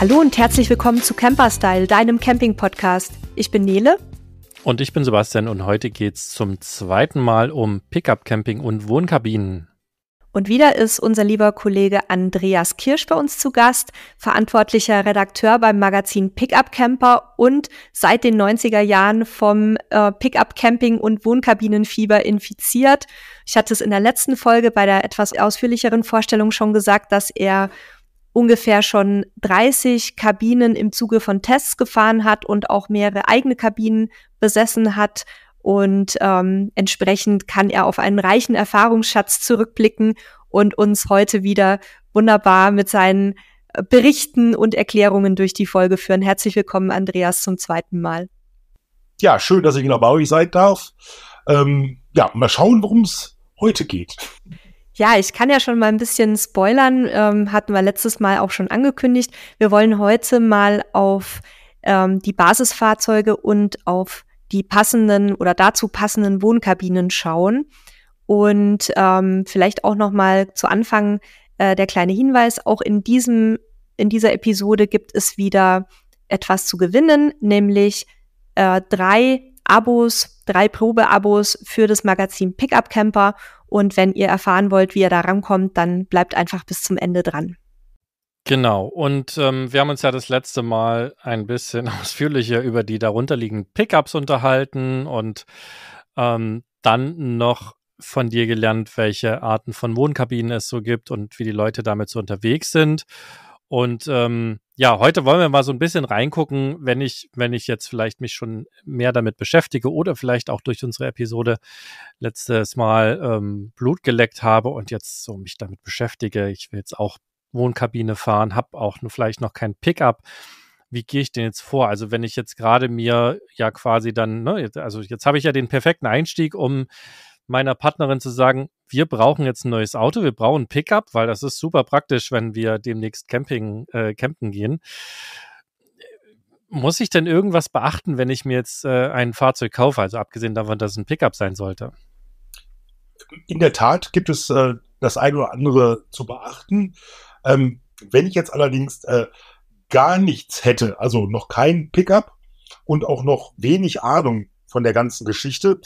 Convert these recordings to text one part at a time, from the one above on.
Hallo und herzlich willkommen zu Camperstyle, deinem Camping-Podcast. Ich bin Nele. Und ich bin Sebastian und heute geht's zum zweiten Mal um Pickup-Camping und Wohnkabinen. Und wieder ist unser lieber Kollege Andreas Kirsch bei uns zu Gast, verantwortlicher Redakteur beim Magazin Pickup Camper und seit den 90er Jahren vom äh, Pickup Camping und Wohnkabinenfieber infiziert. Ich hatte es in der letzten Folge bei der etwas ausführlicheren Vorstellung schon gesagt, dass er ungefähr schon 30 Kabinen im Zuge von Tests gefahren hat und auch mehrere eigene Kabinen besessen hat. Und ähm, entsprechend kann er auf einen reichen Erfahrungsschatz zurückblicken und uns heute wieder wunderbar mit seinen äh, Berichten und Erklärungen durch die Folge führen. Herzlich willkommen, Andreas, zum zweiten Mal. Ja, schön, dass ich noch bei euch sein darf. Ähm, ja, mal schauen, worum es heute geht. Ja, ich kann ja schon mal ein bisschen spoilern, ähm, hatten wir letztes Mal auch schon angekündigt. Wir wollen heute mal auf ähm, die Basisfahrzeuge und auf die passenden oder dazu passenden Wohnkabinen schauen. Und ähm, vielleicht auch noch mal zu Anfang äh, der kleine Hinweis, auch in, diesem, in dieser Episode gibt es wieder etwas zu gewinnen, nämlich äh, drei Abos, drei Probeabos für das Magazin Pickup Camper und wenn ihr erfahren wollt, wie ihr da rankommt, dann bleibt einfach bis zum Ende dran. Genau. Und ähm, wir haben uns ja das letzte Mal ein bisschen ausführlicher über die darunterliegenden Pickups unterhalten und ähm, dann noch von dir gelernt, welche Arten von Wohnkabinen es so gibt und wie die Leute damit so unterwegs sind. Und ähm, ja, heute wollen wir mal so ein bisschen reingucken, wenn ich, wenn ich jetzt vielleicht mich schon mehr damit beschäftige oder vielleicht auch durch unsere Episode letztes Mal ähm, Blut geleckt habe und jetzt so mich damit beschäftige. Ich will jetzt auch Wohnkabine fahren, habe auch nur vielleicht noch kein Pickup. Wie gehe ich denn jetzt vor? Also wenn ich jetzt gerade mir ja quasi dann, ne, also jetzt habe ich ja den perfekten Einstieg, um meiner Partnerin zu sagen, wir brauchen jetzt ein neues Auto, wir brauchen ein Pickup, weil das ist super praktisch, wenn wir demnächst Camping, äh, campen gehen. Muss ich denn irgendwas beachten, wenn ich mir jetzt äh, ein Fahrzeug kaufe, also abgesehen davon, dass es ein Pickup sein sollte? In der Tat gibt es äh, das eine oder andere zu beachten. Ähm, wenn ich jetzt allerdings äh, gar nichts hätte, also noch kein Pickup und auch noch wenig Ahnung von der ganzen Geschichte,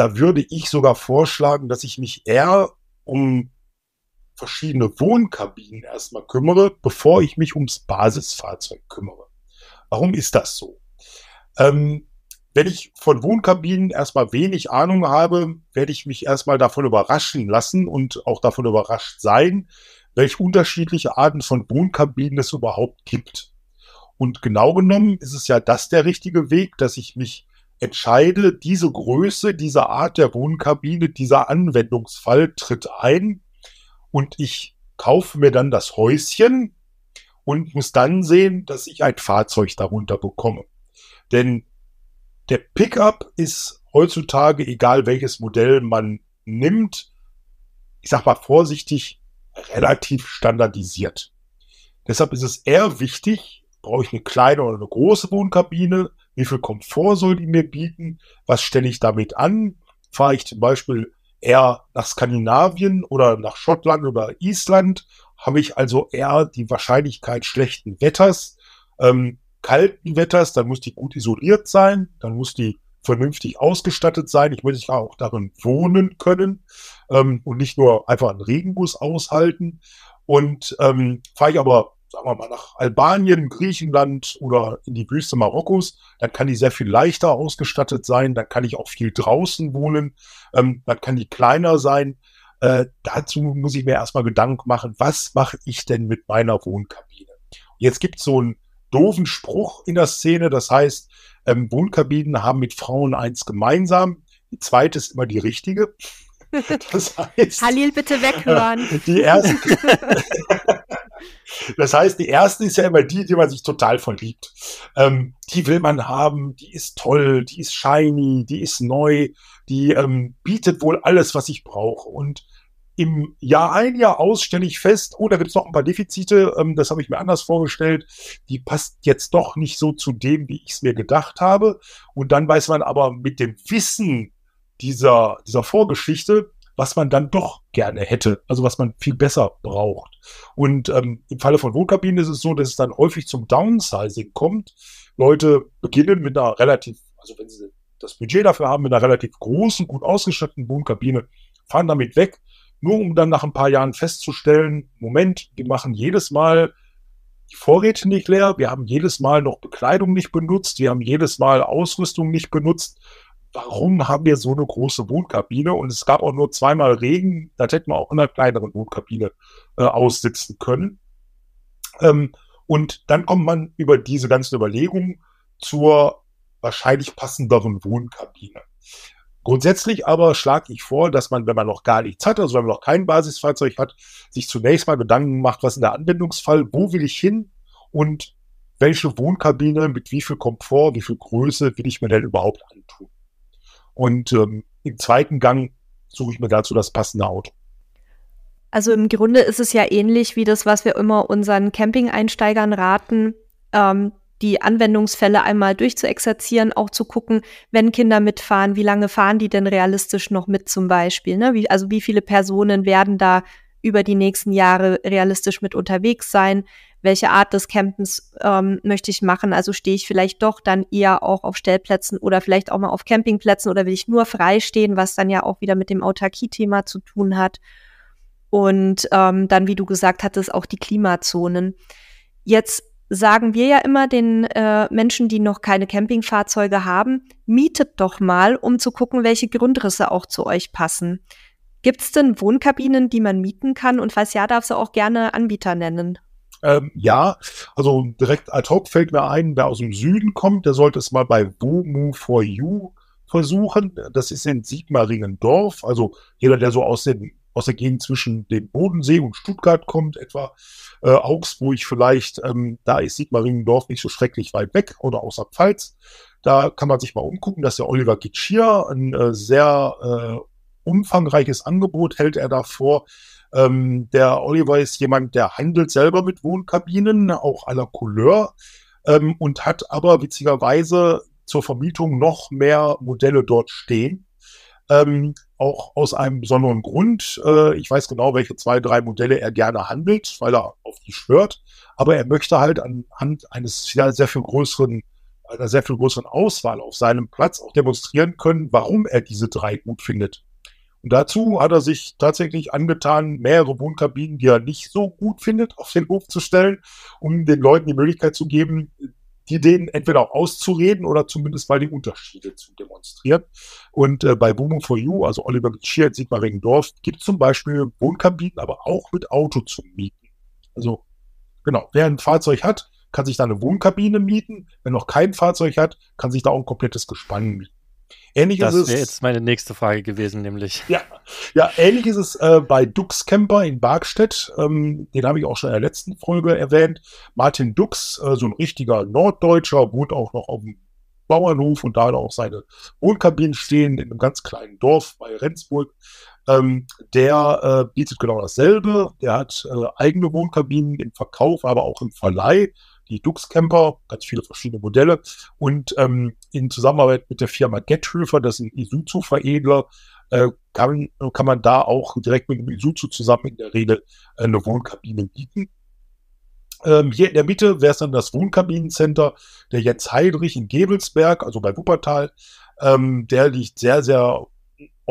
da würde ich sogar vorschlagen, dass ich mich eher um verschiedene Wohnkabinen erstmal kümmere, bevor ich mich ums Basisfahrzeug kümmere. Warum ist das so? Ähm, wenn ich von Wohnkabinen erstmal wenig Ahnung habe, werde ich mich erstmal davon überraschen lassen und auch davon überrascht sein, welche unterschiedliche Arten von Wohnkabinen es überhaupt gibt. Und genau genommen ist es ja das der richtige Weg, dass ich mich entscheide, diese Größe, diese Art der Wohnkabine, dieser Anwendungsfall tritt ein und ich kaufe mir dann das Häuschen und muss dann sehen, dass ich ein Fahrzeug darunter bekomme. Denn der Pickup ist heutzutage, egal welches Modell man nimmt, ich sag mal vorsichtig, relativ standardisiert. Deshalb ist es eher wichtig, brauche ich eine kleine oder eine große Wohnkabine, wie viel Komfort soll die mir bieten, was stelle ich damit an, fahre ich zum Beispiel eher nach Skandinavien oder nach Schottland oder Island, habe ich also eher die Wahrscheinlichkeit schlechten Wetters, ähm, kalten Wetters, dann muss die gut isoliert sein, dann muss die vernünftig ausgestattet sein, ich möchte auch darin wohnen können ähm, und nicht nur einfach einen Regenguss aushalten. Und ähm, fahre ich aber sagen wir mal, nach Albanien, Griechenland oder in die Wüste Marokkos, dann kann die sehr viel leichter ausgestattet sein, dann kann ich auch viel draußen wohnen, ähm, dann kann die kleiner sein. Äh, dazu muss ich mir erstmal Gedanken machen, was mache ich denn mit meiner Wohnkabine? jetzt gibt es so einen doofen Spruch in der Szene, das heißt, ähm, Wohnkabinen haben mit Frauen eins gemeinsam, die zweite ist immer die richtige. Das heißt, Halil, bitte weghören. Äh, die erste, Das heißt, die erste ist ja immer die, die man sich total verliebt. Ähm, die will man haben, die ist toll, die ist shiny, die ist neu, die ähm, bietet wohl alles, was ich brauche. Und im Jahr ein, Jahr aus stelle ich fest, oh, da gibt es noch ein paar Defizite, ähm, das habe ich mir anders vorgestellt, die passt jetzt doch nicht so zu dem, wie ich es mir gedacht habe. Und dann weiß man aber mit dem Wissen dieser, dieser Vorgeschichte, was man dann doch gerne hätte, also was man viel besser braucht. Und ähm, im Falle von Wohnkabinen ist es so, dass es dann häufig zum Downsizing kommt. Leute beginnen mit einer relativ, also wenn sie das Budget dafür haben, mit einer relativ großen, gut ausgestatteten Wohnkabine, fahren damit weg, nur um dann nach ein paar Jahren festzustellen, Moment, wir machen jedes Mal die Vorräte nicht leer, wir haben jedes Mal noch Bekleidung nicht benutzt, wir haben jedes Mal Ausrüstung nicht benutzt warum haben wir so eine große Wohnkabine? Und es gab auch nur zweimal Regen, da hätten wir auch in einer kleineren Wohnkabine äh, aussitzen können. Ähm, und dann kommt man über diese ganzen Überlegungen zur wahrscheinlich passenderen Wohnkabine. Grundsätzlich aber schlage ich vor, dass man, wenn man noch gar nichts hat, also wenn man noch kein Basisfahrzeug hat, sich zunächst mal Gedanken macht, was in der Anwendungsfall, wo will ich hin und welche Wohnkabine mit wie viel Komfort, wie viel Größe will ich mir denn überhaupt antun. Und ähm, im zweiten Gang suche ich mir dazu das passende Auto. Also im Grunde ist es ja ähnlich wie das, was wir immer unseren Camping-Einsteigern raten, ähm, die Anwendungsfälle einmal durchzuexerzieren, auch zu gucken, wenn Kinder mitfahren, wie lange fahren die denn realistisch noch mit zum Beispiel? Ne? Wie, also wie viele Personen werden da über die nächsten Jahre realistisch mit unterwegs sein? welche Art des Campens ähm, möchte ich machen. Also stehe ich vielleicht doch dann eher auch auf Stellplätzen oder vielleicht auch mal auf Campingplätzen oder will ich nur freistehen, was dann ja auch wieder mit dem Autarkie-Thema zu tun hat. Und ähm, dann, wie du gesagt hattest, auch die Klimazonen. Jetzt sagen wir ja immer den äh, Menschen, die noch keine Campingfahrzeuge haben, mietet doch mal, um zu gucken, welche Grundrisse auch zu euch passen. Gibt es denn Wohnkabinen, die man mieten kann? Und falls ja, darfst du auch gerne Anbieter nennen. Ähm, ja, also direkt ad hoc fällt mir ein, wer aus dem Süden kommt, der sollte es mal bei Woomoo for You versuchen. Das ist in Sigmaringendorf. Also jeder, der so aus, den, aus der Gegend zwischen dem Bodensee und Stuttgart kommt, etwa äh, Augsburg vielleicht, ähm, da ist Sigmaringendorf nicht so schrecklich weit weg oder außer Pfalz. Da kann man sich mal umgucken. dass der Oliver Gitschier, ein äh, sehr äh, umfangreiches Angebot hält er davor. Ähm, der Oliver ist jemand, der handelt selber mit Wohnkabinen, auch aller Couleur, ähm, und hat aber witzigerweise zur Vermietung noch mehr Modelle dort stehen. Ähm, auch aus einem besonderen Grund. Äh, ich weiß genau, welche zwei, drei Modelle er gerne handelt, weil er auf die schwört. Aber er möchte halt anhand eines ja, sehr viel größeren, einer sehr viel größeren Auswahl auf seinem Platz auch demonstrieren können, warum er diese drei gut findet. Und dazu hat er sich tatsächlich angetan, mehrere Wohnkabinen, die er nicht so gut findet, auf den Hof zu stellen, um den Leuten die Möglichkeit zu geben, die denen entweder auch auszureden oder zumindest mal die Unterschiede zu demonstrieren. Und äh, bei Booming for You, also Oliver Gitschier in Sigmar Regendorf, gibt es zum Beispiel Wohnkabinen, aber auch mit Auto zu mieten. Also, genau, wer ein Fahrzeug hat, kann sich da eine Wohnkabine mieten. Wer noch kein Fahrzeug hat, kann sich da auch ein komplettes Gespann mieten. Ähnlich das wäre jetzt meine nächste Frage gewesen, nämlich. Ja, ja ähnlich ist es äh, bei Dux Camper in Bargstedt. Ähm, den habe ich auch schon in der letzten Folge erwähnt. Martin Dux, äh, so ein richtiger Norddeutscher, wohnt auch noch auf dem Bauernhof und da hat auch seine Wohnkabinen stehen in einem ganz kleinen Dorf bei Rendsburg. Ähm, der äh, bietet genau dasselbe. Der hat äh, eigene Wohnkabinen im Verkauf, aber auch im Verleih die Dux Camper, ganz viele verschiedene Modelle. Und ähm, in Zusammenarbeit mit der Firma Getthöfer, das ist ein Isuzu-Veredler, äh, kann, kann man da auch direkt mit dem Isuzu zusammen in der Rede äh, eine Wohnkabine bieten. Ähm, hier in der Mitte wäre es dann das Wohnkabinencenter der Jens Heidrich in Gebelsberg, also bei Wuppertal. Ähm, der liegt sehr, sehr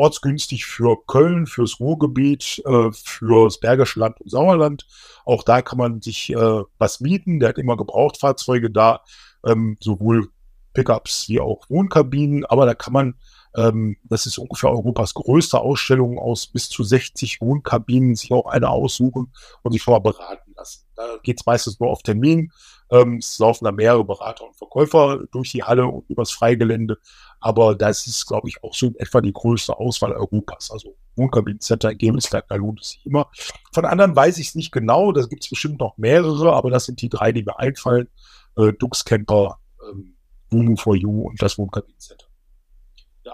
ortsgünstig für Köln, fürs Ruhrgebiet, äh, fürs Bergische Land und Sauerland. Auch da kann man sich äh, was mieten. Der hat immer Gebrauchtfahrzeuge da, ähm, sowohl Pickups wie auch Wohnkabinen. Aber da kann man, ähm, das ist ungefähr Europas größte Ausstellung aus bis zu 60 Wohnkabinen, sich auch eine aussuchen und sich vorher beraten lassen. Da geht es meistens nur auf Termin. Ähm, es laufen da mehrere Berater und Verkäufer durch die Halle und übers Freigelände. Aber das ist, glaube ich, auch so in etwa die größte Auswahl Europas. Also Wohnkabinencenter in Gebelsberg, da lohnt es sich immer. Von anderen weiß ich es nicht genau. Da gibt es bestimmt noch mehrere, aber das sind die drei, die mir einfallen. Äh, Dux Camper, ähm, Wohnung for You und das Wohnkabinencenter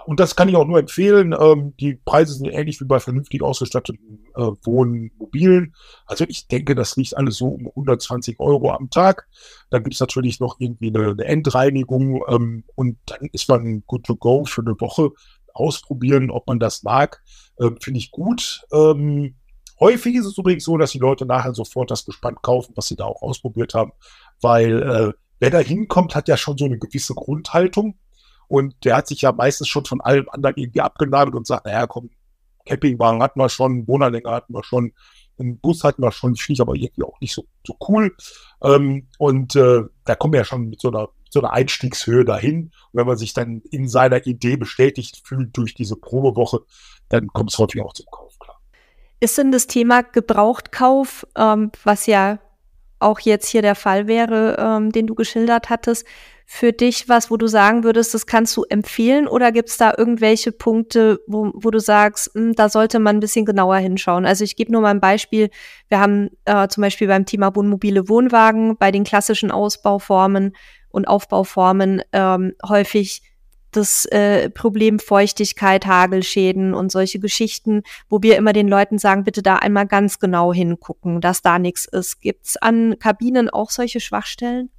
und das kann ich auch nur empfehlen. Ähm, die Preise sind ähnlich wie bei vernünftig ausgestatteten äh, Wohnmobilen. Also ich denke, das liegt alles so um 120 Euro am Tag. Dann es natürlich noch irgendwie eine, eine Endreinigung ähm, und dann ist man good to go für eine Woche. Ausprobieren, ob man das mag, ähm, finde ich gut. Ähm, häufig ist es übrigens so, dass die Leute nachher sofort das gespannt kaufen, was sie da auch ausprobiert haben, weil äh, wer da hinkommt, hat ja schon so eine gewisse Grundhaltung und der hat sich ja meistens schon von allem anderen irgendwie abgenabelt und sagt, naja, komm, Campingwagen hatten wir schon, Wohnerlänger hatten wir schon, einen Bus hatten wir schon, finde ich aber irgendwie auch nicht so, so cool. Ähm, und äh, da kommen wir ja schon mit so einer, so einer Einstiegshöhe dahin. Und wenn man sich dann in seiner Idee bestätigt fühlt durch diese Probewoche, dann kommt es häufig auch zum Kauf, klar. Ist denn das Thema Gebrauchtkauf, ähm, was ja auch jetzt hier der Fall wäre, ähm, den du geschildert hattest, für dich was, wo du sagen würdest, das kannst du empfehlen oder gibt es da irgendwelche Punkte, wo, wo du sagst, mh, hm, da sollte man ein bisschen genauer hinschauen? Also ich gebe nur mal ein Beispiel. Wir haben äh, zum Beispiel beim Thema Wohnmobile Wohnwagen bei den klassischen Ausbauformen und Aufbauformen ähm, häufig das äh, Problem Feuchtigkeit, Hagelschäden und solche Geschichten, wo wir immer den Leuten sagen, bitte da einmal ganz genau hingucken, dass da nichts ist. Gibt es an Kabinen auch solche Schwachstellen?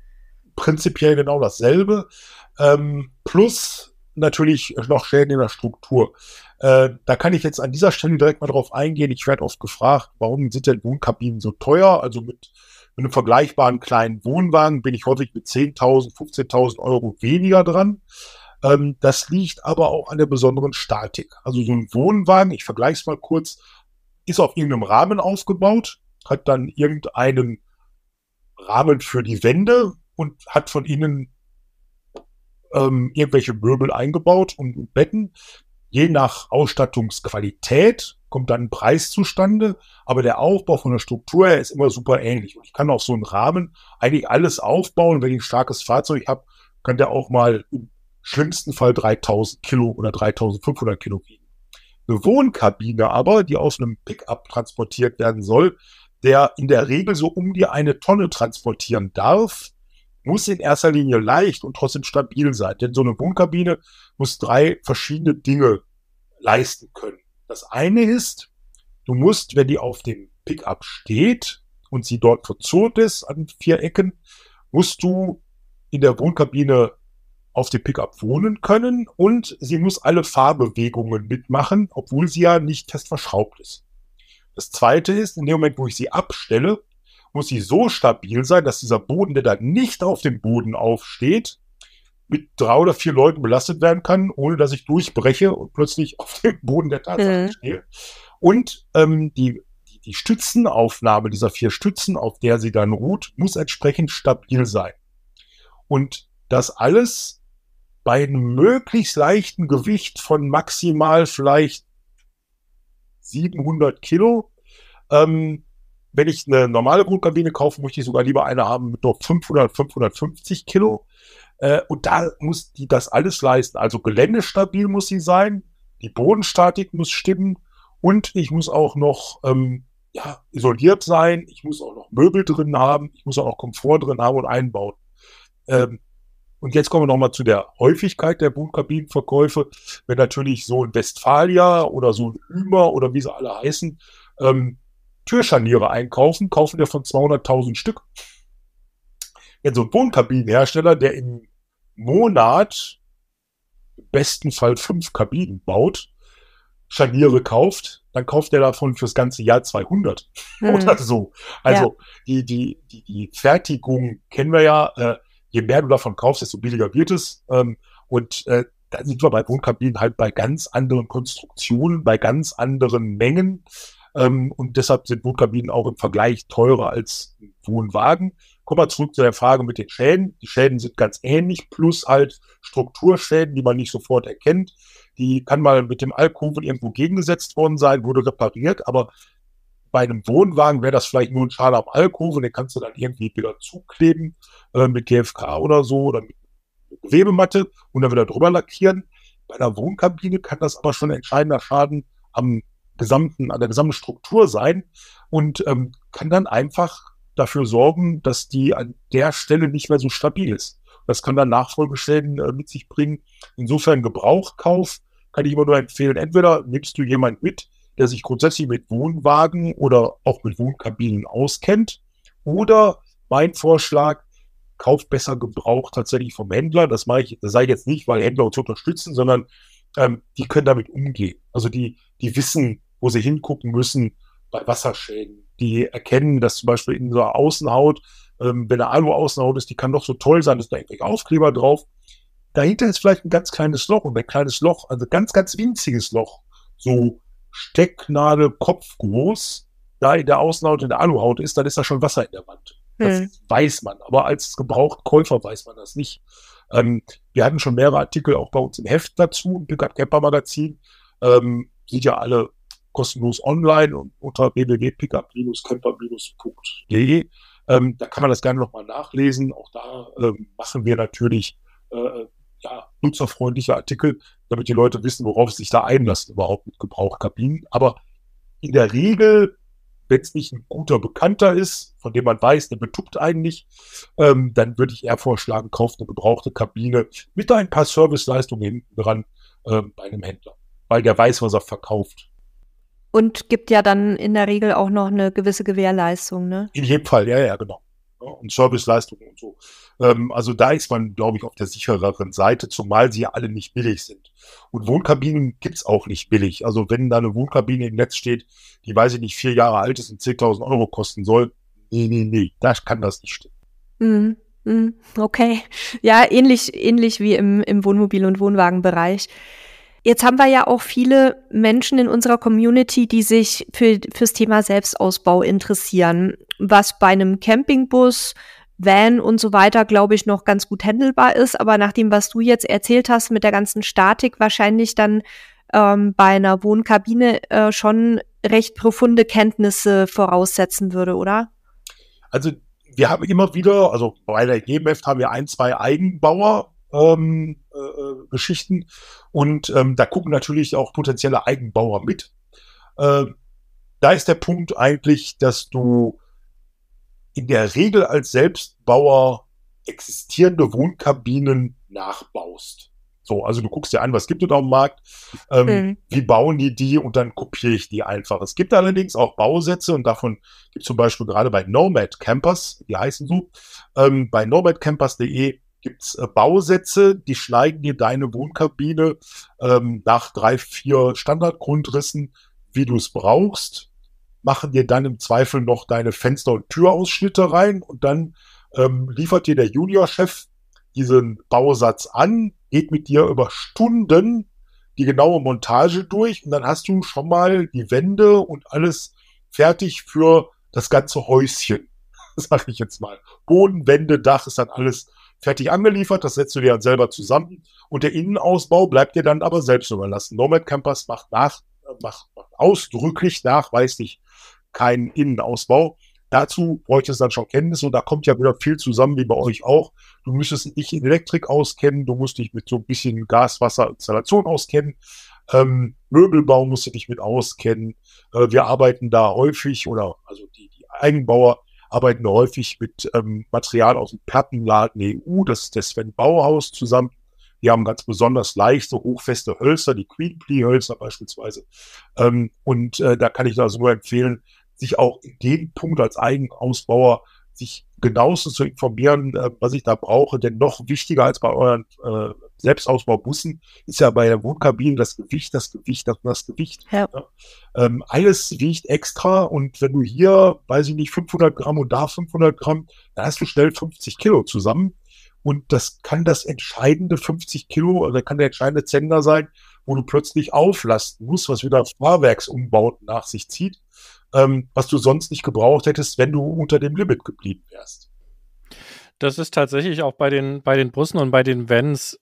prinzipiell genau dasselbe. Ähm, plus natürlich noch Schäden in der Struktur. Äh, da kann ich jetzt an dieser Stelle direkt mal drauf eingehen. Ich werde oft gefragt, warum sind denn Wohnkabinen so teuer? Also mit, mit einem vergleichbaren kleinen Wohnwagen bin ich häufig mit 10.000, 15.000 Euro weniger dran. Ähm, das liegt aber auch an der besonderen Statik. Also so ein Wohnwagen, ich vergleiche es mal kurz, ist auf irgendeinem Rahmen aufgebaut, hat dann irgendeinen Rahmen für die Wände, und hat von ihnen ähm, irgendwelche Möbel eingebaut und Betten. Je nach Ausstattungsqualität kommt dann ein Preis zustande, aber der Aufbau von der Struktur her ist immer super ähnlich. Und ich kann auch so einen Rahmen eigentlich alles aufbauen. Wenn ich ein starkes Fahrzeug habe, kann der auch mal im schlimmsten Fall 3000 Kilo oder 3500 Kilo wiegen. Eine Wohnkabine aber, die aus einem Pickup transportiert werden soll, der in der Regel so um die eine Tonne transportieren darf, muss in erster Linie leicht und trotzdem stabil sein. Denn so eine Wohnkabine muss drei verschiedene Dinge leisten können. Das eine ist, du musst, wenn die auf dem Pickup steht und sie dort verzurrt ist an vier Ecken, musst du in der Wohnkabine auf dem Pickup wohnen können und sie muss alle Fahrbewegungen mitmachen, obwohl sie ja nicht fest verschraubt ist. Das zweite ist, in dem Moment, wo ich sie abstelle, muss sie so stabil sein, dass dieser Boden, der da nicht auf dem Boden aufsteht, mit drei oder vier Leuten belastet werden kann, ohne dass ich durchbreche und plötzlich auf dem Boden der Tatsache mhm. stehe. Und ähm, die, die, die Stützenaufnahme dieser vier Stützen, auf der sie dann ruht, muss entsprechend stabil sein. Und das alles bei einem möglichst leichten Gewicht von maximal vielleicht 700 Kilo ähm, wenn ich eine normale Brutkabine kaufe, möchte ich sogar lieber eine haben mit nur 500, 550 Kilo. Äh, und da muss die das alles leisten. Also geländestabil muss sie sein, die Bodenstatik muss stimmen und ich muss auch noch ähm, ja, isoliert sein, ich muss auch noch Möbel drin haben, ich muss auch noch Komfort drin haben und einbauen. Ähm, und jetzt kommen wir nochmal zu der Häufigkeit der Brutkabinenverkäufe. Wenn natürlich so ein Westfalia oder so ein Ümer oder wie sie alle heißen, ähm, Türscharniere einkaufen, kaufen davon 200.000 Stück. Wenn so ein Wohnkabinenhersteller, der im Monat im besten Fall fünf Kabinen baut, Scharniere kauft, dann kauft er davon fürs ganze Jahr 200 mhm. oder so. Also ja. die, die, die, die Fertigung kennen wir ja. Äh, je mehr du davon kaufst, desto billiger wird es. Ähm, und äh, da sind wir bei Wohnkabinen halt bei ganz anderen Konstruktionen, bei ganz anderen Mengen. Ähm, und deshalb sind Wohnkabinen auch im Vergleich teurer als Wohnwagen. Kommen wir zurück zu der Frage mit den Schäden. Die Schäden sind ganz ähnlich, plus halt Strukturschäden, die man nicht sofort erkennt. Die kann mal mit dem Alkoven irgendwo gegengesetzt worden sein, wurde repariert, aber bei einem Wohnwagen wäre das vielleicht nur ein Schaden am Alkoven, den kannst du dann irgendwie wieder zukleben äh, mit GFK oder so oder mit Gewebematte und dann wieder drüber lackieren. Bei einer Wohnkabine kann das aber schon ein entscheidender Schaden am gesamten, an der gesamten Struktur sein und ähm, kann dann einfach dafür sorgen, dass die an der Stelle nicht mehr so stabil ist. Das kann dann Nachfolgeschäden äh, mit sich bringen. Insofern Gebrauchkauf kann ich immer nur empfehlen. Entweder nimmst du jemanden mit, der sich grundsätzlich mit Wohnwagen oder auch mit Wohnkabinen auskennt. Oder mein Vorschlag, kauf besser Gebrauch tatsächlich vom Händler. Das mache ich, das sage ich jetzt nicht, weil Händler uns unterstützen, sondern ähm, die können damit umgehen. Also die, die wissen, wo sie hingucken müssen bei Wasserschäden. Die erkennen, dass zum Beispiel in so einer Außenhaut, ähm, wenn eine Alu-Außenhaut ist, die kann doch so toll sein, dass da irgendwelche Aufkleber drauf. Dahinter ist vielleicht ein ganz kleines Loch und ein kleines Loch, also ganz, ganz winziges Loch, so Stecknadel, Kopf groß, da in der Außenhaut, in der Aluhaut ist, dann ist da schon Wasser in der Wand. Das hm. weiß man, aber als Käufer weiß man das nicht. Ähm, wir hatten schon mehrere Artikel auch bei uns im Heft dazu, im Pickup Camper Magazin. Ähm, sind ja alle kostenlos online und unter wwwpickup camper punktde Ähm, da kann man das gerne nochmal nachlesen. Auch da ähm, machen wir natürlich äh, äh, ja, nutzerfreundliche Artikel, damit die Leute wissen, worauf sie sich da einlassen, überhaupt mit Gebrauchkabinen. Aber in der Regel, wenn es nicht ein guter Bekannter ist, von dem man weiß, der betuppt einen nicht, ähm, dann würde ich eher vorschlagen, kauft eine gebrauchte Kabine mit ein paar Serviceleistungen hinten dran ähm, bei einem Händler, weil der weiß, was er verkauft. Und gibt ja dann in der Regel auch noch eine gewisse Gewährleistung, ne? In jedem Fall, ja, ja, genau. Und Serviceleistungen und so. Ähm, also da ist man, glaube ich, auf der sichereren Seite, zumal sie ja alle nicht billig sind. Und Wohnkabinen gibt es auch nicht billig. Also wenn da eine Wohnkabine im Netz steht, die, weiß ich nicht, vier Jahre alt ist und 10.000 Euro kosten soll, nee, nee, nee, das kann das nicht stimmen. Mhm, mhm. Okay. Ja, ähnlich, ähnlich wie im, im Wohnmobil- und Wohnwagenbereich. Jetzt haben wir ja auch viele Menschen in unserer Community, die sich für, fürs Thema Selbstausbau interessieren, was bei einem Campingbus, Van und so weiter, glaube ich, noch ganz gut handelbar ist. Aber nach dem, was du jetzt erzählt hast mit der ganzen Statik, wahrscheinlich dann ähm, bei einer Wohnkabine äh, schon recht profunde Kenntnisse voraussetzen würde, oder? Also wir haben immer wieder, also bei der GMF haben wir ein, zwei Eigenbauer, ähm, äh, äh, Geschichten. Und ähm, da gucken natürlich auch potenzielle Eigenbauer mit. Äh, da ist der Punkt eigentlich, dass du in der Regel als Selbstbauer existierende Wohnkabinen nachbaust. So, also du guckst dir an, was gibt es da am Markt, ähm, mhm. wie bauen die die und dann kopiere ich die einfach. Es gibt allerdings auch Bausätze und davon gibt es zum Beispiel gerade bei Nomad Campers, die heißen so, ähm, bei nomadcampers.de gibt's äh, Bausätze, die schneiden dir deine Wohnkabine ähm, nach drei, vier Standardgrundrissen, wie du es brauchst, machen dir dann im Zweifel noch deine Fenster- und Türausschnitte rein und dann ähm, liefert dir der Juniorchef diesen Bausatz an, geht mit dir über Stunden die genaue Montage durch und dann hast du schon mal die Wände und alles fertig für das ganze Häuschen, sag ich jetzt mal. Boden, Wände, Dach ist dann alles fertig angeliefert, das setzt du dir dann halt selber zusammen und der Innenausbau bleibt dir dann aber selbst überlassen. Nomad Campus macht nach, macht, ausdrücklich nachweislich keinen Innenausbau. Dazu bräuchte es dann schon Kenntnisse und da kommt ja wieder viel zusammen, wie bei euch auch. Du müsstest dich in Elektrik auskennen, du musst dich mit so ein bisschen Gas, Wasser, Installation auskennen. Ähm, Möbelbau musst du dich mit auskennen. Äh, wir arbeiten da häufig oder also die, die Eigenbauer arbeiten häufig mit ähm, Material aus dem Plattenladen EU, das ist der Sven Bauhaus zusammen. Die haben ganz besonders leichte, hochfeste Hölzer, die Queen Plee Hölzer beispielsweise. Ähm, und äh, da kann ich da so empfehlen, sich auch in dem Punkt als Eigenausbauer sich genauestens zu informieren, äh, was ich da brauche. Denn noch wichtiger als bei euren äh, Selbstausbaubussen ist ja bei der Wohnkabine das Gewicht, das Gewicht, das, das Gewicht. Ja. Ja. Ähm, alles wiegt extra und wenn du hier, weiß ich nicht, 500 Gramm und da 500 Gramm, da hast du schnell 50 Kilo zusammen. Und das kann das entscheidende 50 Kilo oder also kann der entscheidende Zender sein, wo du plötzlich auflasten musst, was wieder Fahrwerksumbauten nach sich zieht, ähm, was du sonst nicht gebraucht hättest, wenn du unter dem Limit geblieben wärst. Das ist tatsächlich auch bei den, bei den Bussen und bei den Vans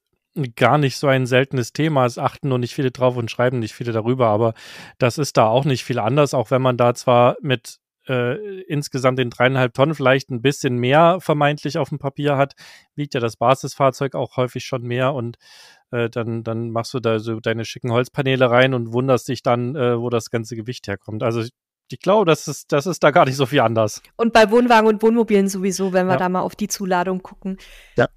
gar nicht so ein seltenes Thema. Es achten nur nicht viele drauf und schreiben nicht viele darüber, aber das ist da auch nicht viel anders, auch wenn man da zwar mit äh, insgesamt den dreieinhalb Tonnen vielleicht ein bisschen mehr vermeintlich auf dem Papier hat, wiegt ja das Basisfahrzeug auch häufig schon mehr und äh, dann, dann machst du da so deine schicken Holzpaneele rein und wunderst dich dann, äh, wo das ganze Gewicht herkommt. Also ich glaube, das ist, das ist da gar nicht so viel anders. Und bei Wohnwagen und Wohnmobilen sowieso, wenn wir ja. da mal auf die Zuladung gucken. Ja.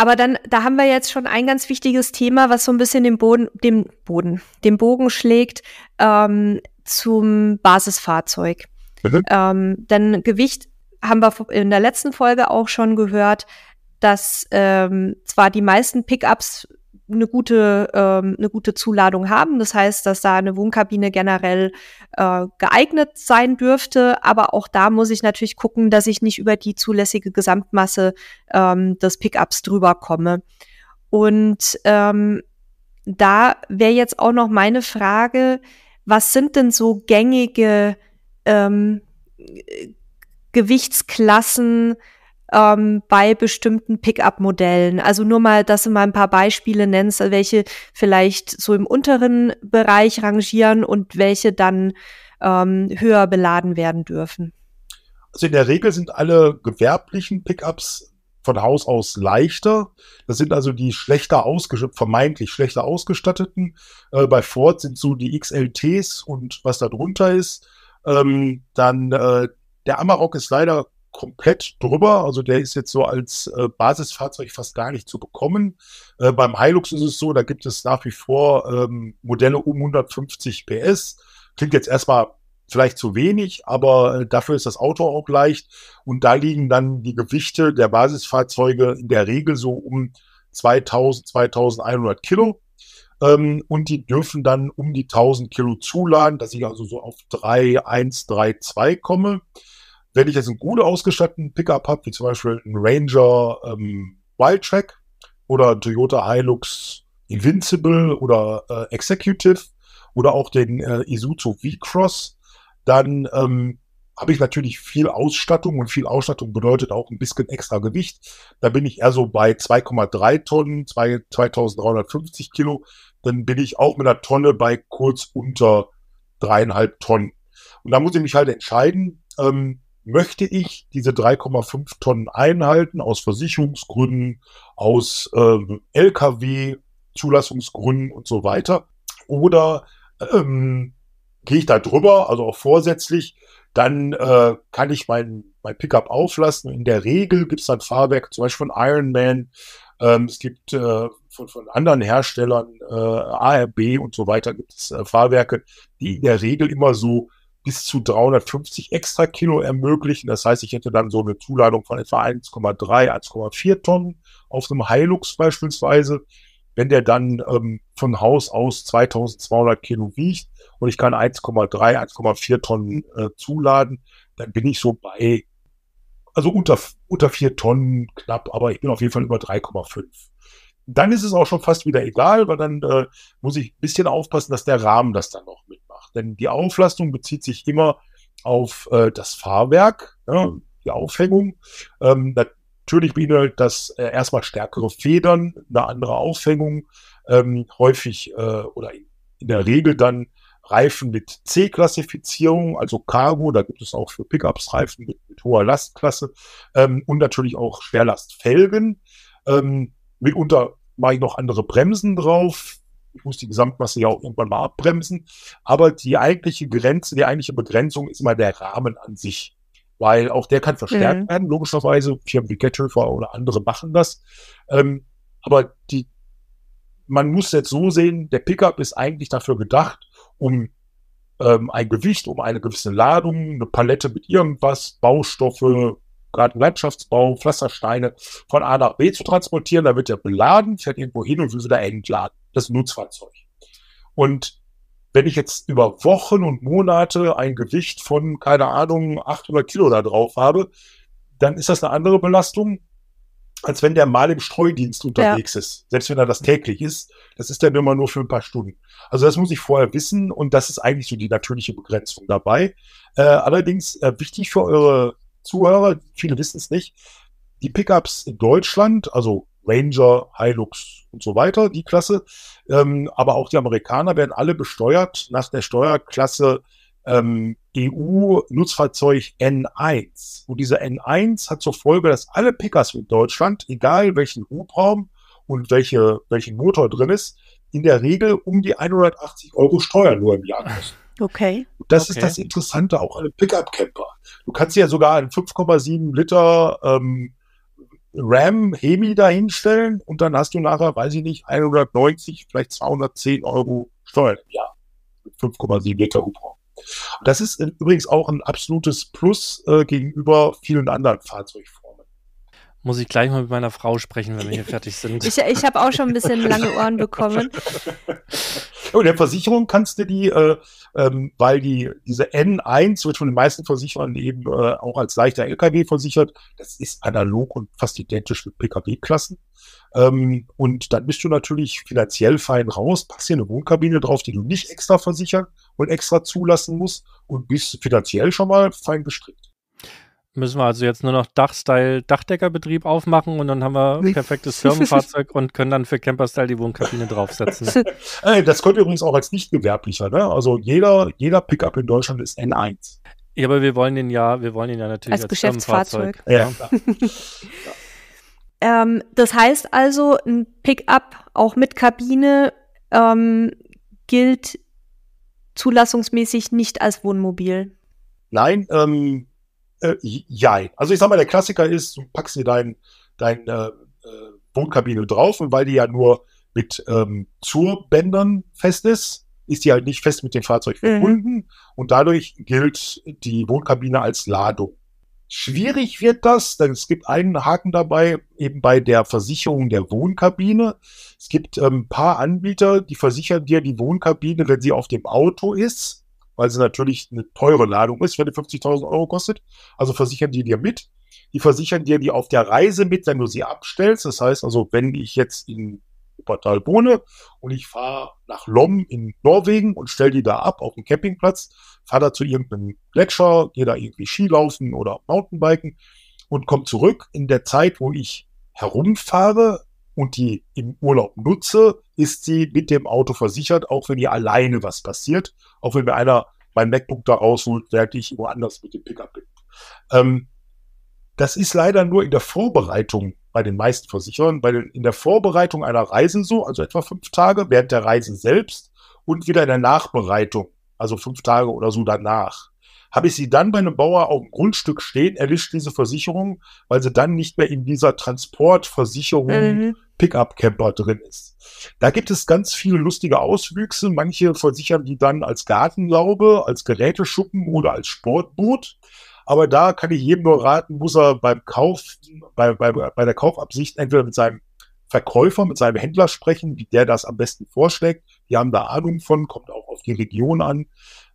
Aber dann, da haben wir jetzt schon ein ganz wichtiges Thema, was so ein bisschen den Boden, dem Boden, den Bogen schlägt ähm, zum Basisfahrzeug. Bitte? Ähm, denn Gewicht haben wir in der letzten Folge auch schon gehört, dass ähm, zwar die meisten Pickups eine gute, ähm, eine gute Zuladung haben. Das heißt, dass da eine Wohnkabine generell äh, geeignet sein dürfte. Aber auch da muss ich natürlich gucken, dass ich nicht über die zulässige Gesamtmasse ähm, des Pickups drüber komme. Und ähm, da wäre jetzt auch noch meine Frage, was sind denn so gängige ähm, Gewichtsklassen, ähm, bei bestimmten Pickup-Modellen. Also nur mal, dass du mal ein paar Beispiele nennst, also welche vielleicht so im unteren Bereich rangieren und welche dann ähm, höher beladen werden dürfen. Also in der Regel sind alle gewerblichen Pickups von Haus aus leichter. Das sind also die schlechter ausgestatteten, vermeintlich schlechter ausgestatteten. Äh, bei Ford sind so die XLTs und was da drunter ist. Ähm, dann äh, der Amarok ist leider komplett drüber. Also der ist jetzt so als äh, Basisfahrzeug fast gar nicht zu bekommen. Äh, beim Hilux ist es so, da gibt es nach wie vor ähm, Modelle um 150 PS. Klingt jetzt erstmal vielleicht zu wenig, aber äh, dafür ist das Auto auch leicht. Und da liegen dann die Gewichte der Basisfahrzeuge in der Regel so um 2000, 2100 Kilo. Ähm, und die dürfen dann um die 1000 Kilo zuladen, dass ich also so auf 3, 1, 3, 2 komme wenn ich jetzt einen gut ausgestatteten Pickup habe, wie zum Beispiel einen Ranger ähm, Wildtrack oder Toyota Hilux Invincible oder äh, Executive oder auch den äh, Isuzu V-Cross, dann ähm, habe ich natürlich viel Ausstattung und viel Ausstattung bedeutet auch ein bisschen extra Gewicht. Da bin ich eher so bei 2,3 Tonnen, 2, 2350 Kilo. Dann bin ich auch mit einer Tonne bei kurz unter dreieinhalb Tonnen. Und da muss ich mich halt entscheiden, ähm, möchte ich diese 3,5 Tonnen einhalten aus Versicherungsgründen, aus ähm, Lkw-Zulassungsgründen und so weiter? Oder ähm, gehe ich da drüber, also auch vorsätzlich, dann äh, kann ich mein, mein Pickup auflassen. In der Regel gibt es dann Fahrwerk, zum Beispiel von Ironman, ähm, es gibt äh, von, von anderen Herstellern, äh, ARB und so weiter, gibt es äh, Fahrwerke, die in der Regel immer so bis zu 350 extra Kilo ermöglichen. Das heißt, ich hätte dann so eine Zuladung von etwa 1,3, 1,4 Tonnen auf einem Hilux beispielsweise. Wenn der dann ähm, von Haus aus 2200 Kilo wiegt und ich kann 1,3, 1,4 Tonnen äh, zuladen, dann bin ich so bei, also unter, unter 4 Tonnen knapp, aber ich bin auf jeden Fall über 3,5 dann ist es auch schon fast wieder egal, weil dann äh, muss ich ein bisschen aufpassen, dass der Rahmen das dann noch mit, gemacht. Denn die Auflastung bezieht sich immer auf äh, das Fahrwerk, ja, ne, die Aufhängung. Ähm, natürlich beinhaltet das äh, erstmal stärkere Federn, eine andere Aufhängung, ähm, häufig äh, oder in der Regel dann Reifen mit C-Klassifizierung, also Cargo, da gibt es auch für Pickups Reifen mit, mit hoher Lastklasse ähm, und natürlich auch Schwerlastfelgen. Ähm, mitunter mache ich noch andere Bremsen drauf, ich muss die Gesamtmasse ja auch irgendwann mal abbremsen. Aber die eigentliche Grenze, die eigentliche Begrenzung ist immer der Rahmen an sich. Weil auch der kann verstärkt mhm. werden, logischerweise. Firmen wie Getthöfer oder andere machen das. Ähm, aber die, man muss jetzt so sehen, der Pickup ist eigentlich dafür gedacht, um ähm, ein Gewicht, um eine gewisse Ladung, eine Palette mit irgendwas, Baustoffe, gerade Landschaftsbau, Pflastersteine von A nach B zu transportieren. Da wird er beladen, fährt irgendwo hin und will wieder entladen das Nutzfahrzeug. Und wenn ich jetzt über Wochen und Monate ein Gewicht von, keine Ahnung, 800 Kilo da drauf habe, dann ist das eine andere Belastung, als wenn der mal im Streudienst unterwegs ja. ist. Selbst wenn er das täglich ist, das ist dann immer nur für ein paar Stunden. Also das muss ich vorher wissen und das ist eigentlich so die natürliche Begrenzung dabei. Äh, allerdings äh, wichtig für eure Zuhörer, viele wissen es nicht, die Pickups in Deutschland, also Ranger, Hilux und so weiter, die Klasse. Ähm, aber auch die Amerikaner werden alle besteuert nach der Steuerklasse ähm, EU-Nutzfahrzeug N1. Und dieser N1 hat zur Folge, dass alle Pickers in Deutschland, egal welchen Hubraum und welche, welchen Motor drin ist, in der Regel um die 180 Euro Steuer nur im Jahr kosten. Okay. Das okay. ist das Interessante auch an einem Pickup-Camper. Du kannst ja sogar einen 5,7 Liter ähm, RAM, Hemi dahinstellen und dann hast du nachher, weiß ich nicht, 190, vielleicht 210 Euro Steuern im Jahr. 5,7 Liter Hubraum. Das ist äh, übrigens auch ein absolutes Plus äh, gegenüber vielen anderen Fahrzeugformen. Muss ich gleich mal mit meiner Frau sprechen, wenn wir hier fertig sind. Ich, ich habe auch schon ein bisschen lange Ohren bekommen. Und in der Versicherung kannst du die, äh, ähm, weil die, diese N1 wird von den meisten Versicherern eben äh, auch als leichter LKW versichert. Das ist analog und fast identisch mit PKW-Klassen. Ähm, und dann bist du natürlich finanziell fein raus, passt hier eine Wohnkabine drauf, die du nicht extra versichern und extra zulassen musst und bist finanziell schon mal fein gestrickt. Müssen wir also jetzt nur noch Dachstyle Dachdeckerbetrieb aufmachen und dann haben wir ein perfektes Firmenfahrzeug und können dann für Camperstyle die Wohnkabine draufsetzen. das könnte übrigens auch als nicht-gewerblicher, ne? Also jeder, jeder Pickup in Deutschland ist N1. Ja, aber wir wollen den ja, wir wollen den ja natürlich als, als Geschäftsfahrzeug. Ja. ja. ähm, das heißt also, ein Pickup auch mit Kabine ähm, gilt zulassungsmäßig nicht als Wohnmobil. Nein, ähm, äh, jein. Also ich sag mal, der Klassiker ist, du packst dir dein, dein äh, äh, Wohnkabine drauf und weil die ja nur mit ähm, Zurbändern fest ist, ist die halt nicht fest mit dem Fahrzeug mhm. verbunden mhm. und dadurch gilt die Wohnkabine als Ladung. Schwierig wird das, denn es gibt einen Haken dabei, eben bei der Versicherung der Wohnkabine. Es gibt ähm, ein paar Anbieter, die versichern dir die Wohnkabine, wenn sie auf dem Auto ist weil es natürlich eine teure Ladung ist, wenn die 50.000 Euro kostet. Also versichern die dir mit. Die versichern dir die auf der Reise mit, wenn du sie abstellst. Das heißt also, wenn ich jetzt in Wuppertal wohne und ich fahre nach Lom in Norwegen und stelle die da ab auf dem Campingplatz, fahre da zu irgendeinem Gletscher, gehe da irgendwie Skilaufen oder Mountainbiken und komme zurück. In der Zeit, wo ich herumfahre, und die im Urlaub nutze, ist sie mit dem Auto versichert, auch wenn ihr alleine was passiert. Auch wenn mir einer mein MacBook da rausholt, werde ich woanders mit dem Pickup bin. Ähm, das ist leider nur in der Vorbereitung bei den meisten Versicherern, bei den, in der Vorbereitung einer Reise so, also etwa fünf Tage während der Reise selbst und wieder in der Nachbereitung, also fünf Tage oder so danach. Habe ich sie dann bei einem Bauer auf dem Grundstück stehen, erlischt diese Versicherung, weil sie dann nicht mehr in dieser Transportversicherung mhm. Pickup-Camper drin ist. Da gibt es ganz viele lustige Auswüchse. Manche versichern die dann als Gartenlaube, als Geräteschuppen oder als Sportboot. Aber da kann ich jedem nur raten, muss er beim Kauf, bei, bei, bei der Kaufabsicht entweder mit seinem Verkäufer, mit seinem Händler sprechen, wie der das am besten vorschlägt. Die haben da Ahnung von, kommt auch auf die Region an.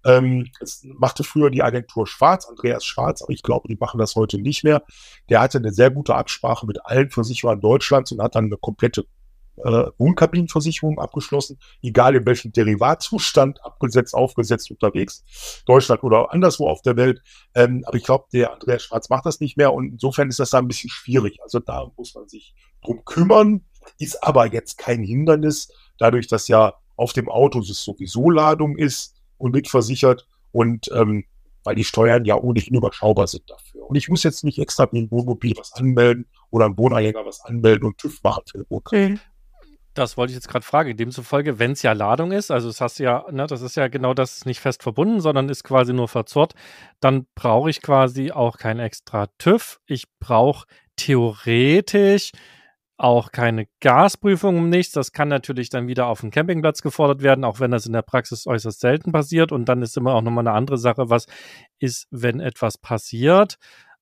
Ähm, das machte früher die Agentur Schwarz, Andreas Schwarz, aber ich glaube, die machen das heute nicht mehr. Der hatte eine sehr gute Absprache mit allen Versicherern Deutschlands und hat dann eine komplette äh, Wohnkabinenversicherung abgeschlossen, egal in welchem Derivatzustand, abgesetzt, aufgesetzt, unterwegs, Deutschland oder anderswo auf der Welt. Ähm, aber ich glaube, der Andreas Schwarz macht das nicht mehr und insofern ist das da ein bisschen schwierig. Also da muss man sich drum kümmern, ist aber jetzt kein Hindernis, dadurch, dass ja auf dem Auto es sowieso Ladung ist, und mitversichert und ähm, weil die Steuern ja ohnehin überschaubar sind dafür. Und ich muss jetzt nicht extra mit dem Wohnmobil was anmelden oder einem Wohnanhänger was anmelden und TÜV machen für den Wohnmobil. Das wollte ich jetzt gerade fragen. Demzufolge, wenn es ja Ladung ist, also das hast ja, ne, das ist ja genau das ist nicht fest verbunden, sondern ist quasi nur verzort, dann brauche ich quasi auch kein extra TÜV. Ich brauche theoretisch auch keine Gasprüfung um nichts. Das kann natürlich dann wieder auf dem Campingplatz gefordert werden, auch wenn das in der Praxis äußerst selten passiert. Und dann ist immer auch nochmal eine andere Sache, was ist, wenn etwas passiert.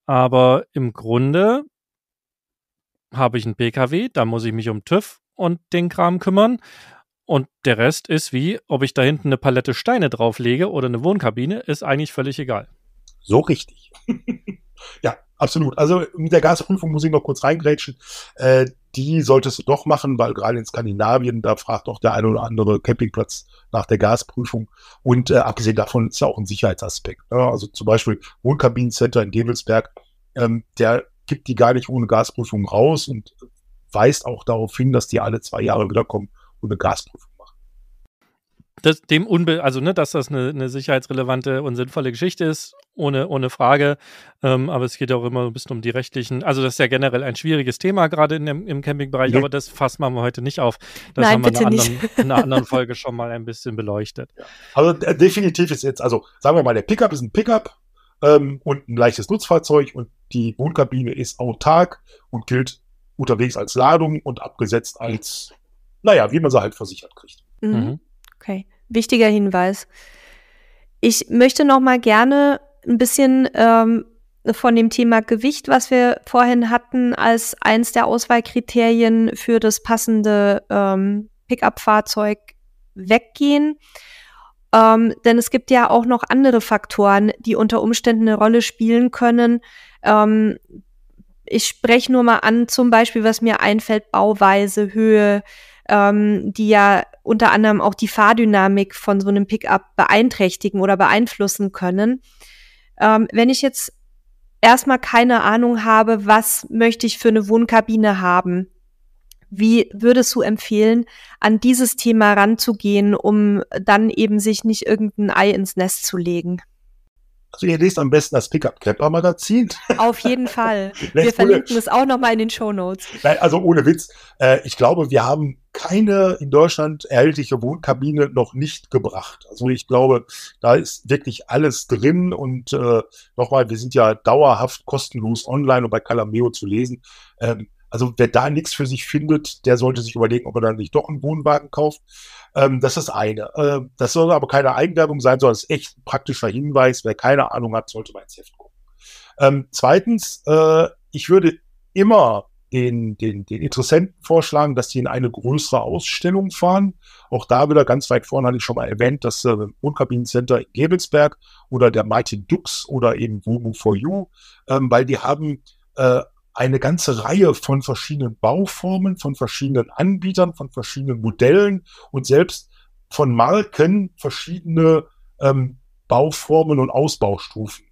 Aber im Grunde habe ich einen PKW, da muss ich mich um TÜV und den Kram kümmern. Und der Rest ist wie, ob ich da hinten eine Palette Steine drauflege oder eine Wohnkabine, ist eigentlich völlig egal. So richtig. Ja, absolut. Also mit der Gasprüfung muss ich noch kurz reingrätschen. Äh, die solltest du doch machen, weil gerade in Skandinavien, da fragt doch der eine oder andere Campingplatz nach der Gasprüfung. Und äh, abgesehen davon ist ja auch ein Sicherheitsaspekt. Ja, ne? also zum Beispiel Wohnkabinencenter in Develsberg, ähm, der gibt die gar nicht ohne Gasprüfung raus und weist auch darauf hin, dass die alle zwei Jahre wiederkommen ohne Gasprüfung das, dem Unbe also ne, dass das eine, eine, sicherheitsrelevante und sinnvolle Geschichte ist, ohne, ohne Frage. Ähm, aber es geht auch immer ein bisschen um die rechtlichen. Also das ist ja generell ein schwieriges Thema gerade in dem, im Campingbereich, ja. aber das Fass machen wir heute nicht auf. Das Nein, haben wir in einer, anderen, in einer anderen Folge schon mal ein bisschen beleuchtet. Also äh, definitiv ist jetzt, also sagen wir mal, der Pickup ist ein Pickup ähm, und ein leichtes Nutzfahrzeug und die Wohnkabine ist autark und gilt unterwegs als Ladung und abgesetzt als, naja, wie man sie halt versichert kriegt. Mhm. mhm. Okay, wichtiger Hinweis. Ich möchte noch mal gerne ein bisschen ähm, von dem Thema Gewicht, was wir vorhin hatten, als eins der Auswahlkriterien für das passende ähm, Pickup-Fahrzeug weggehen. Ähm, denn es gibt ja auch noch andere Faktoren, die unter Umständen eine Rolle spielen können. Ähm, ich spreche nur mal an, zum Beispiel, was mir einfällt, Bauweise, Höhe, ähm, die ja unter anderem auch die Fahrdynamik von so einem Pickup beeinträchtigen oder beeinflussen können. Ähm, wenn ich jetzt erstmal keine Ahnung habe, was möchte ich für eine Wohnkabine haben, wie würdest du empfehlen, an dieses Thema ranzugehen, um dann eben sich nicht irgendein Ei ins Nest zu legen? Also ihr lest am besten das Pickup Klepper Magazin. Auf jeden Fall. wir verlinken es auch nochmal in den Show Notes. also ohne Witz. Äh, ich glaube, wir haben keine in Deutschland erhältliche Wohnkabine noch nicht gebracht. Also ich glaube, da ist wirklich alles drin und äh, nochmal, wir sind ja dauerhaft kostenlos online und bei Calameo zu lesen. Ähm, also wer da nichts für sich findet, der sollte sich überlegen, ob er dann nicht doch einen Wohnwagen kauft. Ähm, das ist das eine. Äh, das soll aber keine Eigenwerbung sein, sondern es ist echt ein praktischer Hinweis. Wer keine Ahnung hat, sollte mal ins Heft gucken. Ähm, zweitens, äh, ich würde immer den, den, den Interessenten vorschlagen, dass sie in eine größere Ausstellung fahren. Auch da wieder ganz weit vorne hatte ich schon mal erwähnt, das äh, Wohnkabinencenter in Gebelsberg oder der Martin Dux oder eben Wohnung for You, ähm, weil die haben äh, eine ganze Reihe von verschiedenen Bauformen, von verschiedenen Anbietern, von verschiedenen Modellen und selbst von Marken verschiedene ähm, Bauformen und Ausbaustufen.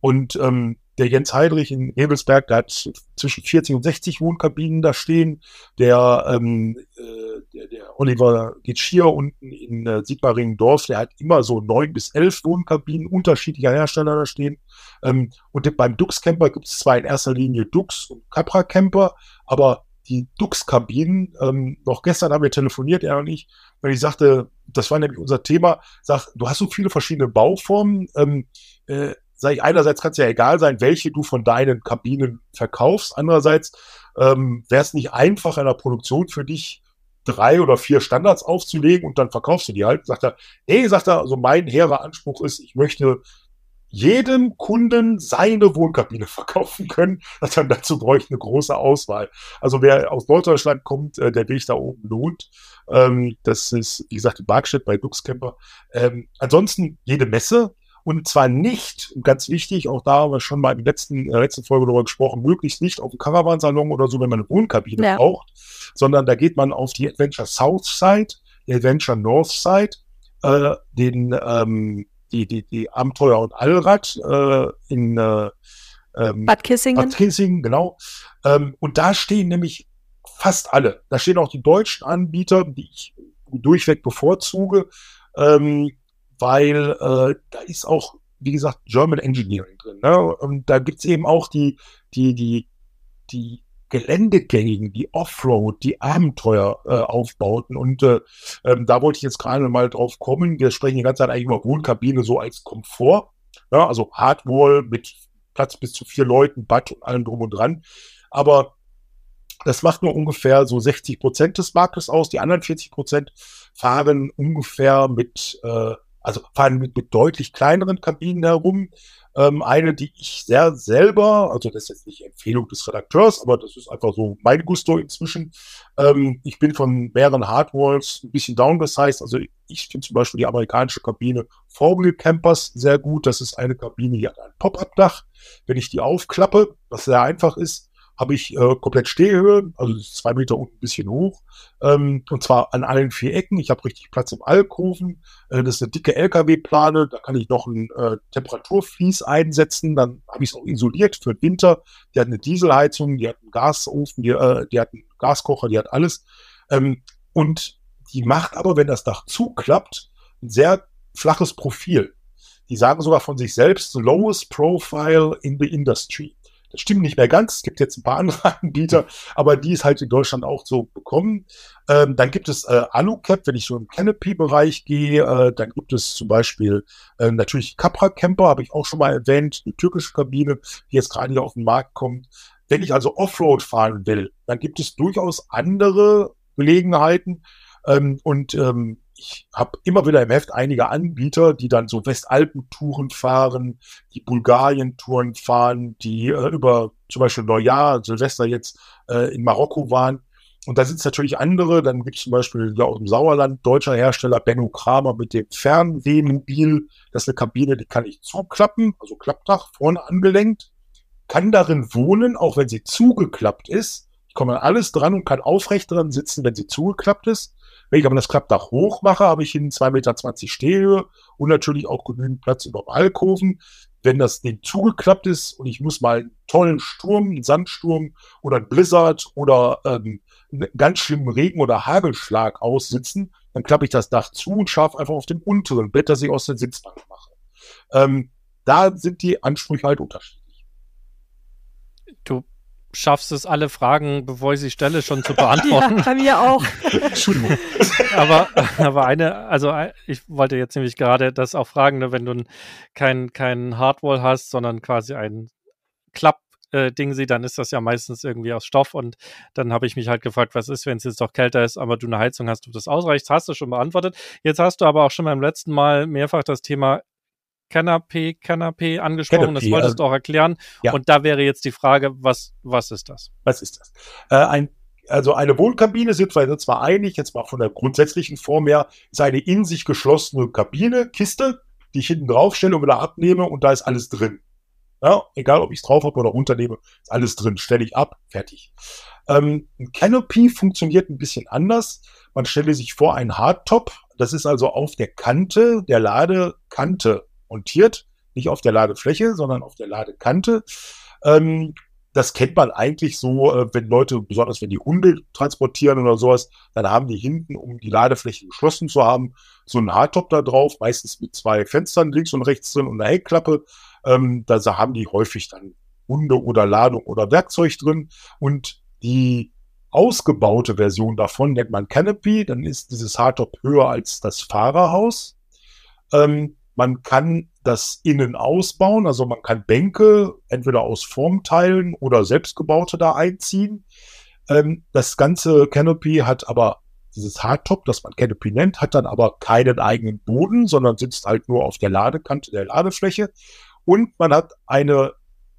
Und ähm, der Jens Heidrich in Nebelsberg, der hat zwischen 40 und 60 Wohnkabinen da stehen. Der, ähm, äh, der, der Oliver Gitschier unten in äh, sigmaringen der hat immer so neun bis elf Wohnkabinen unterschiedlicher Hersteller da stehen. Ähm, und beim Dux-Camper gibt es zwar in erster Linie Dux und Capra-Camper, aber die Dux-Kabinen, ähm, noch gestern haben wir telefoniert, er und ich, weil ich sagte, das war nämlich unser Thema, sag, du hast so viele verschiedene Bauformen, ähm, äh, sag ich, einerseits kann es ja egal sein, welche du von deinen Kabinen verkaufst. Andererseits ähm, wäre es nicht einfach in der Produktion für dich, drei oder vier Standards aufzulegen und dann verkaufst du die halt. Sagt er, ey, sagt er, also mein hehrer Anspruch ist, ich möchte jedem Kunden seine Wohnkabine verkaufen können. Sagt dazu bräuchte ich eine große Auswahl. Also wer aus Norddeutschland kommt, äh, der Weg da oben lohnt. Ähm, das ist, wie gesagt, in Barkstedt bei Duxcamper. Ähm, ansonsten jede Messe, und zwar nicht, ganz wichtig, auch da haben wir schon mal in der letzten, äh, letzten Folge darüber gesprochen, möglichst nicht auf dem Caravansalon oder so, wenn man eine Wohnkabine ja. braucht, sondern da geht man auf die Adventure South Side, die Adventure North Side, äh, den, ähm, die, die, die Abenteuer und Allrad äh, in äh, ähm, Bad Kissingen. Bad Kissingen, genau. Ähm, und da stehen nämlich fast alle. Da stehen auch die deutschen Anbieter, die ich durchweg bevorzuge. Ähm, weil äh, da ist auch, wie gesagt, German Engineering drin. Ne? Und da gibt's eben auch die, die, die, die Geländegängigen, die Offroad, die Abenteuer Äh, aufbauten. und äh, ähm, da wollte ich jetzt gerade mal drauf kommen. Wir sprechen die ganze Zeit eigentlich über Wohnkabine so als Komfort. Ja, ne? also Hardwall mit Platz bis zu vier Leuten, Bad und allem drum und dran. Aber das macht nur ungefähr so 60 Prozent des Marktes aus. Die anderen 40 Prozent fahren ungefähr mit äh, also fahren mit, mit deutlich kleineren Kabinen herum. Ähm, eine, die ich sehr selber, also das ist jetzt nicht Empfehlung des Redakteurs, aber das ist einfach so mein Gusto inzwischen. Ähm, ich bin von mehreren Hardwalls ein bisschen downgesized. Also ich finde zum Beispiel die amerikanische Kabine Formel Campers sehr gut. Das ist eine Kabine, die hat ein Pop-Up-Dach. Wenn ich die aufklappe, was sehr einfach ist, habe ich äh, komplett Stehhöhe, also zwei Meter und ein bisschen hoch. Ähm, und zwar an allen vier Ecken. Ich habe richtig Platz im Alkoven. Äh, das ist eine dicke LKW-Plane. Da kann ich noch ein äh, Temperaturflies einsetzen. Dann habe ich es auch isoliert für den Winter. Die hat eine Dieselheizung, die hat einen Gasofen, die, äh, die hat einen Gaskocher, die hat alles. Ähm, und die macht aber, wenn das Dach zuklappt, ein sehr flaches Profil. Die sagen sogar von sich selbst, lowest profile in the industry stimmt nicht mehr ganz. Es gibt jetzt ein paar andere Anbieter, aber die ist halt in Deutschland auch so bekommen. Ähm, dann gibt es äh, AluCap, wenn ich so im Canopy-Bereich gehe. Äh, dann gibt es zum Beispiel äh, natürlich Capra Camper, habe ich auch schon mal erwähnt, eine türkische Kabine, die jetzt gerade hier auf den Markt kommt. Wenn ich also Offroad fahren will, dann gibt es durchaus andere Gelegenheiten. Ähm, und ähm, ich habe immer wieder im Heft einige Anbieter, die dann so Westalpentouren fahren, die Bulgarien-Touren fahren, die äh, über zum Beispiel Neujahr, Silvester jetzt äh, in Marokko waren. Und da sind es natürlich andere. Dann gibt es zum Beispiel ja, aus dem Sauerland deutscher Hersteller Benno Kramer mit dem Fernwehmobil. Das ist eine Kabine, die kann ich zuklappen, also Klappdach vorne angelenkt. Kann darin wohnen, auch wenn sie zugeklappt ist. Ich komme an alles dran und kann aufrecht dran sitzen, wenn sie zugeklappt ist. Wenn ich aber das Klappdach hoch mache, habe ich in 2,20 Meter Stehhöhe und natürlich auch genügend Platz über Alkoven. Wenn das Ding zugeklappt ist und ich muss mal einen tollen Sturm, einen Sandsturm oder einen Blizzard oder ähm, einen ganz schlimmen Regen- oder Hagelschlag aussitzen, dann klappe ich das Dach zu und scharf einfach auf dem unteren Bett, das ich aus der Sitzbank mache. Ähm, da sind die Ansprüche halt unterschiedlich. Du schaffst es, alle Fragen, bevor ich sie stelle, schon zu beantworten. ja, bei mir auch. Entschuldigung. aber, aber eine, also äh, ich wollte jetzt nämlich gerade das auch fragen, ne, wenn du keinen kein Hardwall hast, sondern quasi ein Klapp, äh, Ding sie, dann ist das ja meistens irgendwie aus Stoff. Und dann habe ich mich halt gefragt, was ist, wenn es jetzt doch kälter ist, aber du eine Heizung hast, ob das ausreicht. Hast du schon beantwortet. Jetzt hast du aber auch schon beim letzten Mal mehrfach das Thema Canapé, Canapé angesprochen, Canapé, das wolltest du also auch erklären. Ja. Und da wäre jetzt die Frage, was, was ist das? Was ist das? Äh, ein, also eine Wohnkabine, sind wir uns zwar einig, jetzt mal von der grundsätzlichen Form her, ist eine in sich geschlossene Kabine, Kiste, die ich hinten draufstelle und wieder abnehme und da ist alles drin. Ja, egal, ob ich es drauf habe oder runternehme, ist alles drin. Stelle ich ab, fertig. Ähm, ein Canopy funktioniert ein bisschen anders. Man stelle sich vor, ein Hardtop, das ist also auf der Kante, der Ladekante montiert, nicht auf der Ladefläche, sondern auf der Ladekante. Ähm, das kennt man eigentlich so, äh, wenn Leute, besonders wenn die Hunde transportieren oder sowas, dann haben die hinten, um die Ladefläche geschlossen zu haben, so einen Hardtop da drauf, meistens mit zwei Fenstern links und rechts drin und einer Heckklappe. Ähm, da haben die häufig dann Hunde oder Ladung oder Werkzeug drin. Und die ausgebaute Version davon nennt man Canopy. Dann ist dieses Hardtop höher als das Fahrerhaus. Ähm, man kann das innen ausbauen, also man kann Bänke entweder aus Formteilen oder selbstgebaute da einziehen. Ähm, das ganze Canopy hat aber dieses Hardtop, das man Canopy nennt, hat dann aber keinen eigenen Boden, sondern sitzt halt nur auf der Ladekante der Ladefläche. Und man hat eine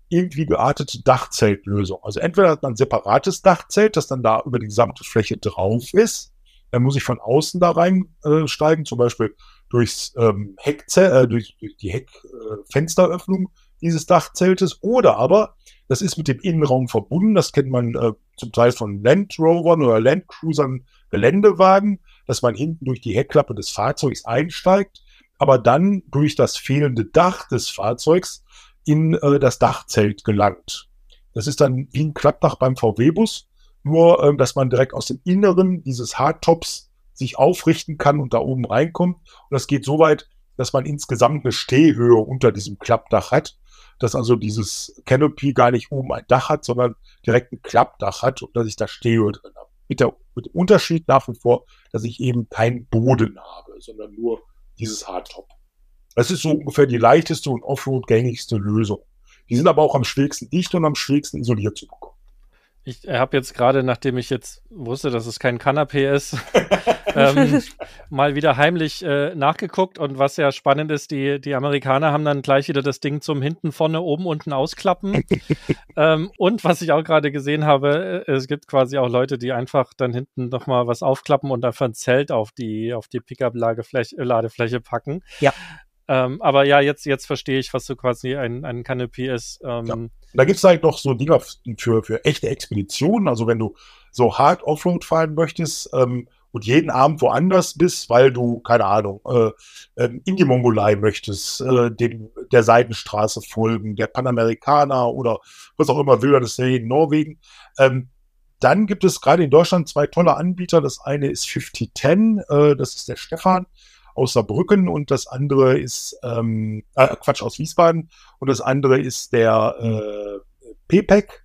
irgendwie geartete Dachzeltlösung. Also entweder hat man ein separates Dachzelt, das dann da über die gesamte Fläche drauf ist. Dann muss ich von außen da reinsteigen, äh, zum Beispiel durchs ähm, Heckzelt, äh, durch, durch, die Heckfensteröffnung äh, dieses Dachzeltes oder aber das ist mit dem Innenraum verbunden. Das kennt man äh, zum Teil von Land Rovern oder Land Cruisern, Geländewagen, dass man hinten durch die Heckklappe des Fahrzeugs einsteigt, aber dann durch das fehlende Dach des Fahrzeugs in äh, das Dachzelt gelangt. Das ist dann wie ein Klappdach beim VW-Bus, nur äh, dass man direkt aus dem Inneren dieses Hardtops sich aufrichten kann und da oben reinkommt. Und das geht so weit, dass man insgesamt eine Stehhöhe unter diesem Klappdach hat, dass also dieses Canopy gar nicht oben ein Dach hat, sondern direkt ein Klappdach hat und dass ich da Stehhöhe drin habe. Mit, der, mit dem Unterschied nach wie vor, dass ich eben keinen Boden habe, sondern nur dieses Hardtop. Das ist so ungefähr die leichteste und Offroad gängigste Lösung. Die sind aber auch am schwierigsten dicht und am schwierigsten isoliert zu bekommen. Ich äh, habe jetzt gerade, nachdem ich jetzt wusste, dass es kein Kanapé ist, ähm, mal wieder heimlich äh, nachgeguckt. Und was ja spannend ist, die, die Amerikaner haben dann gleich wieder das Ding zum hinten, vorne, oben, unten ausklappen. ähm, und was ich auch gerade gesehen habe, äh, es gibt quasi auch Leute, die einfach dann hinten nochmal was aufklappen und einfach ein Zelt auf die, auf die Pickup-Ladefläche äh, packen. Ja. Ähm, aber ja, jetzt, jetzt verstehe ich, was so quasi ein, ein Kanapé ist. Ähm, ja und da gibt es halt noch so Dinger für, für echte Expeditionen. Also wenn du so hart Offroad fahren möchtest ähm, und jeden Abend woanders bist, weil du, keine Ahnung, äh, ähm, in die Mongolei möchtest, äh, dem, der Seidenstraße folgen, der Panamerikaner oder was auch immer, Wildernisse in Norwegen, ähm, dann gibt es gerade in Deutschland zwei tolle Anbieter. Das eine ist 5010, äh, das ist der Stefan aus Saarbrücken und das andere ist, ähm, äh, Quatsch, aus Wiesbaden und das andere ist der äh, PPEC,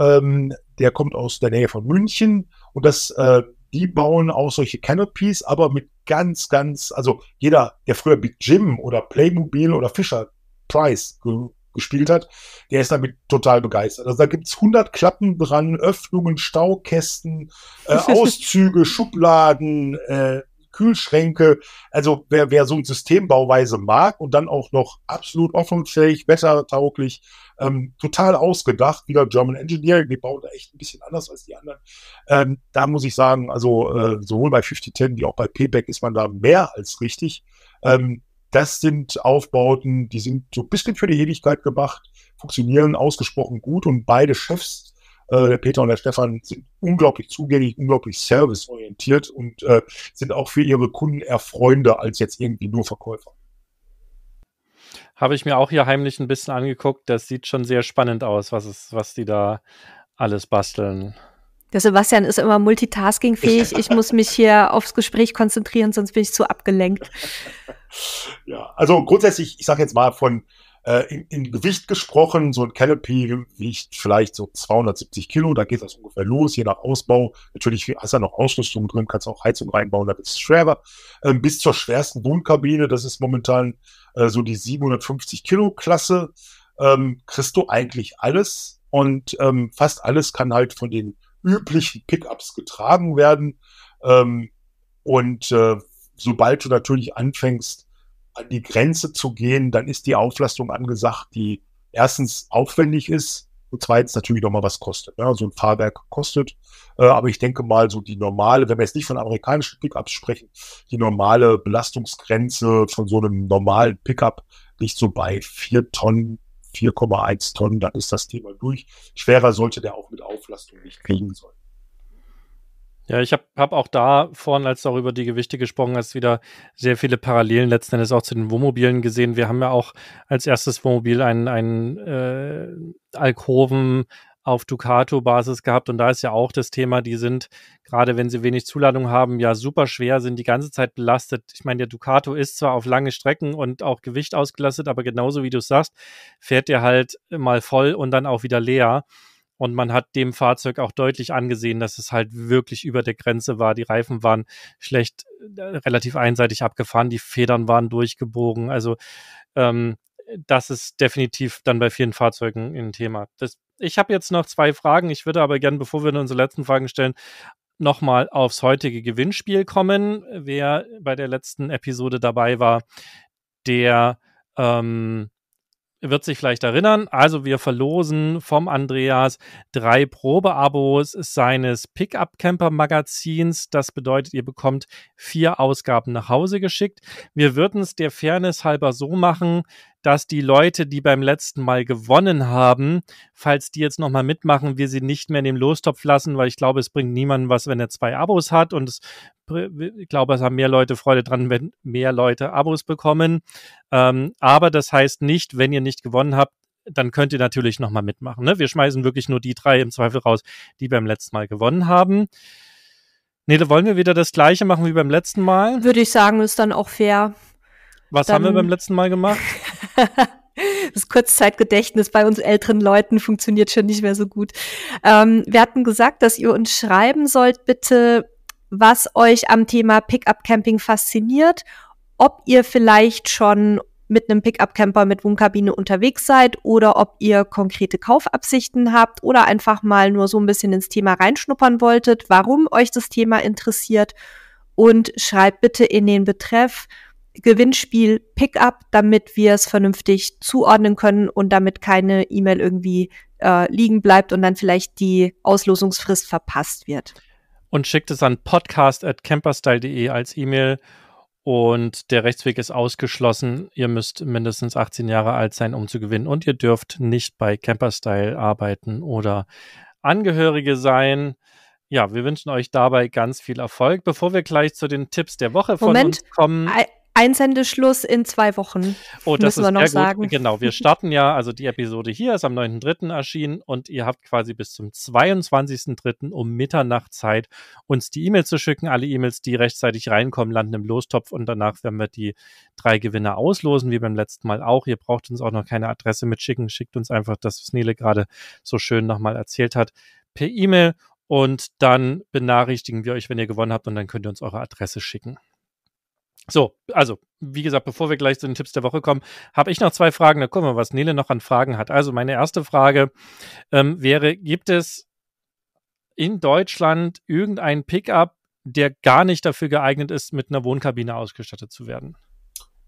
ähm, der kommt aus der Nähe von München und das, äh, die bauen auch solche Canopies, aber mit ganz, ganz, also jeder, der früher Big Jim oder Playmobil oder Fischer Price ge gespielt hat, der ist damit total begeistert. Also da gibt es 100 Klappen dran, Öffnungen, Staukästen, äh, Auszüge, Schubladen, äh, Kühlschränke. Also wer, wer so ein Systembauweise mag und dann auch noch absolut offenfähig, wettertauglich, ähm, total ausgedacht, wieder German Engineering, die bauen da echt ein bisschen anders als die anderen. Ähm, da muss ich sagen, also äh, sowohl bei 5010 wie auch bei Payback ist man da mehr als richtig. Ähm, das sind Aufbauten, die sind so ein bisschen für die Ewigkeit gemacht, funktionieren ausgesprochen gut und beide Chefs äh, der Peter und der Stefan sind unglaublich zugänglich, unglaublich serviceorientiert und äh, sind auch für ihre Kunden eher Freunde als jetzt irgendwie nur Verkäufer. Habe ich mir auch hier heimlich ein bisschen angeguckt. Das sieht schon sehr spannend aus, was, es, was die da alles basteln. Der Sebastian ist immer multitaskingfähig. Ich muss mich hier aufs Gespräch konzentrieren, sonst bin ich zu abgelenkt. Ja, also grundsätzlich, ich sage jetzt mal von äh, in, in, Gewicht gesprochen, so ein Canopy wiegt vielleicht so 270 Kilo, da geht das ungefähr los, je nach Ausbau. Natürlich hast du ja noch Ausrüstung drin, kannst auch Heizung reinbauen, da ist es schwerer. Ähm, bis zur schwersten Wohnkabine, das ist momentan äh, so die 750 Kilo Klasse, ähm, kriegst du eigentlich alles und ähm, fast alles kann halt von den üblichen Pickups getragen werden. Ähm, und äh, sobald du natürlich anfängst, an die Grenze zu gehen, dann ist die Auflastung angesagt, die erstens aufwendig ist und zweitens natürlich nochmal was kostet. Ne? So also ein Fahrwerk kostet. Äh, aber ich denke mal, so die normale, wenn wir jetzt nicht von amerikanischen Pickups sprechen, die normale Belastungsgrenze von so einem normalen Pickup liegt so bei 4 Tonnen, 4,1 Tonnen, dann ist das Thema durch. Schwerer sollte der auch mit Auflastung nicht kriegen sollen. Ja, ich habe hab auch da vorhin, als du auch über die Gewichte gesprochen hast, wieder sehr viele Parallelen letzten Endes auch zu den Wohnmobilen gesehen. Wir haben ja auch als erstes Wohnmobil einen, einen äh, Alkoven auf Ducato-Basis gehabt und da ist ja auch das Thema, die sind, gerade wenn sie wenig Zuladung haben, ja super schwer, sind die ganze Zeit belastet. Ich meine, der Ducato ist zwar auf lange Strecken und auch Gewicht ausgelastet, aber genauso wie du es sagst, fährt der halt mal voll und dann auch wieder leer. Und man hat dem Fahrzeug auch deutlich angesehen, dass es halt wirklich über der Grenze war. Die Reifen waren schlecht, äh, relativ einseitig abgefahren, die Federn waren durchgebogen. Also ähm, das ist definitiv dann bei vielen Fahrzeugen ein Thema. Das, ich habe jetzt noch zwei Fragen. Ich würde aber gerne, bevor wir unsere letzten Fragen stellen, nochmal aufs heutige Gewinnspiel kommen. Wer bei der letzten Episode dabei war, der ähm, wird sich vielleicht erinnern. Also wir verlosen vom Andreas drei Probeabos seines Pickup Camper Magazins. Das bedeutet, ihr bekommt vier Ausgaben nach Hause geschickt. Wir würden es der Fairness halber so machen, dass die Leute, die beim letzten Mal gewonnen haben, falls die jetzt nochmal mitmachen, wir sie nicht mehr in dem Lostopf lassen, weil ich glaube, es bringt niemandem was, wenn er zwei Abos hat und es ich glaube, es haben mehr Leute Freude dran, wenn mehr Leute Abos bekommen. Ähm, aber das heißt nicht, wenn ihr nicht gewonnen habt, dann könnt ihr natürlich nochmal mitmachen. Ne? Wir schmeißen wirklich nur die drei im Zweifel raus, die beim letzten Mal gewonnen haben. Nee, da wollen wir wieder das gleiche machen wie beim letzten Mal. Würde ich sagen, ist dann auch fair. Was dann haben wir beim letzten Mal gemacht? das Kurzzeitgedächtnis bei uns älteren Leuten funktioniert schon nicht mehr so gut. Ähm, wir hatten gesagt, dass ihr uns schreiben sollt, bitte was euch am Thema Pickup Camping fasziniert, ob ihr vielleicht schon mit einem Pickup Camper mit Wohnkabine unterwegs seid oder ob ihr konkrete Kaufabsichten habt oder einfach mal nur so ein bisschen ins Thema reinschnuppern wolltet, warum euch das Thema interessiert und schreibt bitte in den Betreff Gewinnspiel Pickup, damit wir es vernünftig zuordnen können und damit keine E-Mail irgendwie äh, liegen bleibt und dann vielleicht die Auslosungsfrist verpasst wird und schickt es an podcast.camperstyle.de als E-Mail. Und der Rechtsweg ist ausgeschlossen. Ihr müsst mindestens 18 Jahre alt sein, um zu gewinnen. Und ihr dürft nicht bei Camperstyle arbeiten oder Angehörige sein. Ja, wir wünschen euch dabei ganz viel Erfolg. Bevor wir gleich zu den Tipps der Woche von Moment, uns kommen. Einsendeschluss in zwei Wochen. Oh, das müssen ist wir noch sehr sagen. Genau, wir starten ja, also die Episode hier ist am 9.3. erschienen und ihr habt quasi bis zum 22.3. um Mitternacht Zeit, uns die e mail zu schicken. Alle E-Mails, die rechtzeitig reinkommen, landen im Lostopf und danach werden wir die drei Gewinner auslosen, wie beim letzten Mal auch. Ihr braucht uns auch noch keine Adresse mitschicken. Schickt uns einfach das, was Nele gerade so schön nochmal erzählt hat, per E-Mail und dann benachrichtigen wir euch, wenn ihr gewonnen habt und dann könnt ihr uns eure Adresse schicken. So, also, wie gesagt, bevor wir gleich zu den Tipps der Woche kommen, habe ich noch zwei Fragen. Da gucken wir, was Nele noch an Fragen hat. Also, meine erste Frage ähm, wäre: Gibt es in Deutschland irgendein Pickup, der gar nicht dafür geeignet ist, mit einer Wohnkabine ausgestattet zu werden?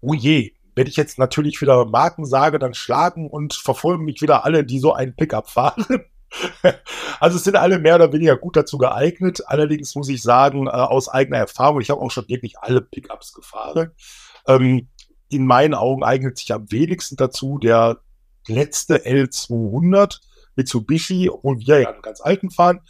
Oh je, wenn ich jetzt natürlich wieder Marken sage, dann schlagen und verfolgen mich wieder alle, die so einen Pickup fahren. Also es sind alle mehr oder weniger gut dazu geeignet. Allerdings muss ich sagen, äh, aus eigener Erfahrung, ich habe auch schon wirklich alle Pickups gefahren. Ähm, in meinen Augen eignet sich am wenigsten dazu der letzte L200 Mitsubishi, obwohl wir ja einen ganz alten fahren.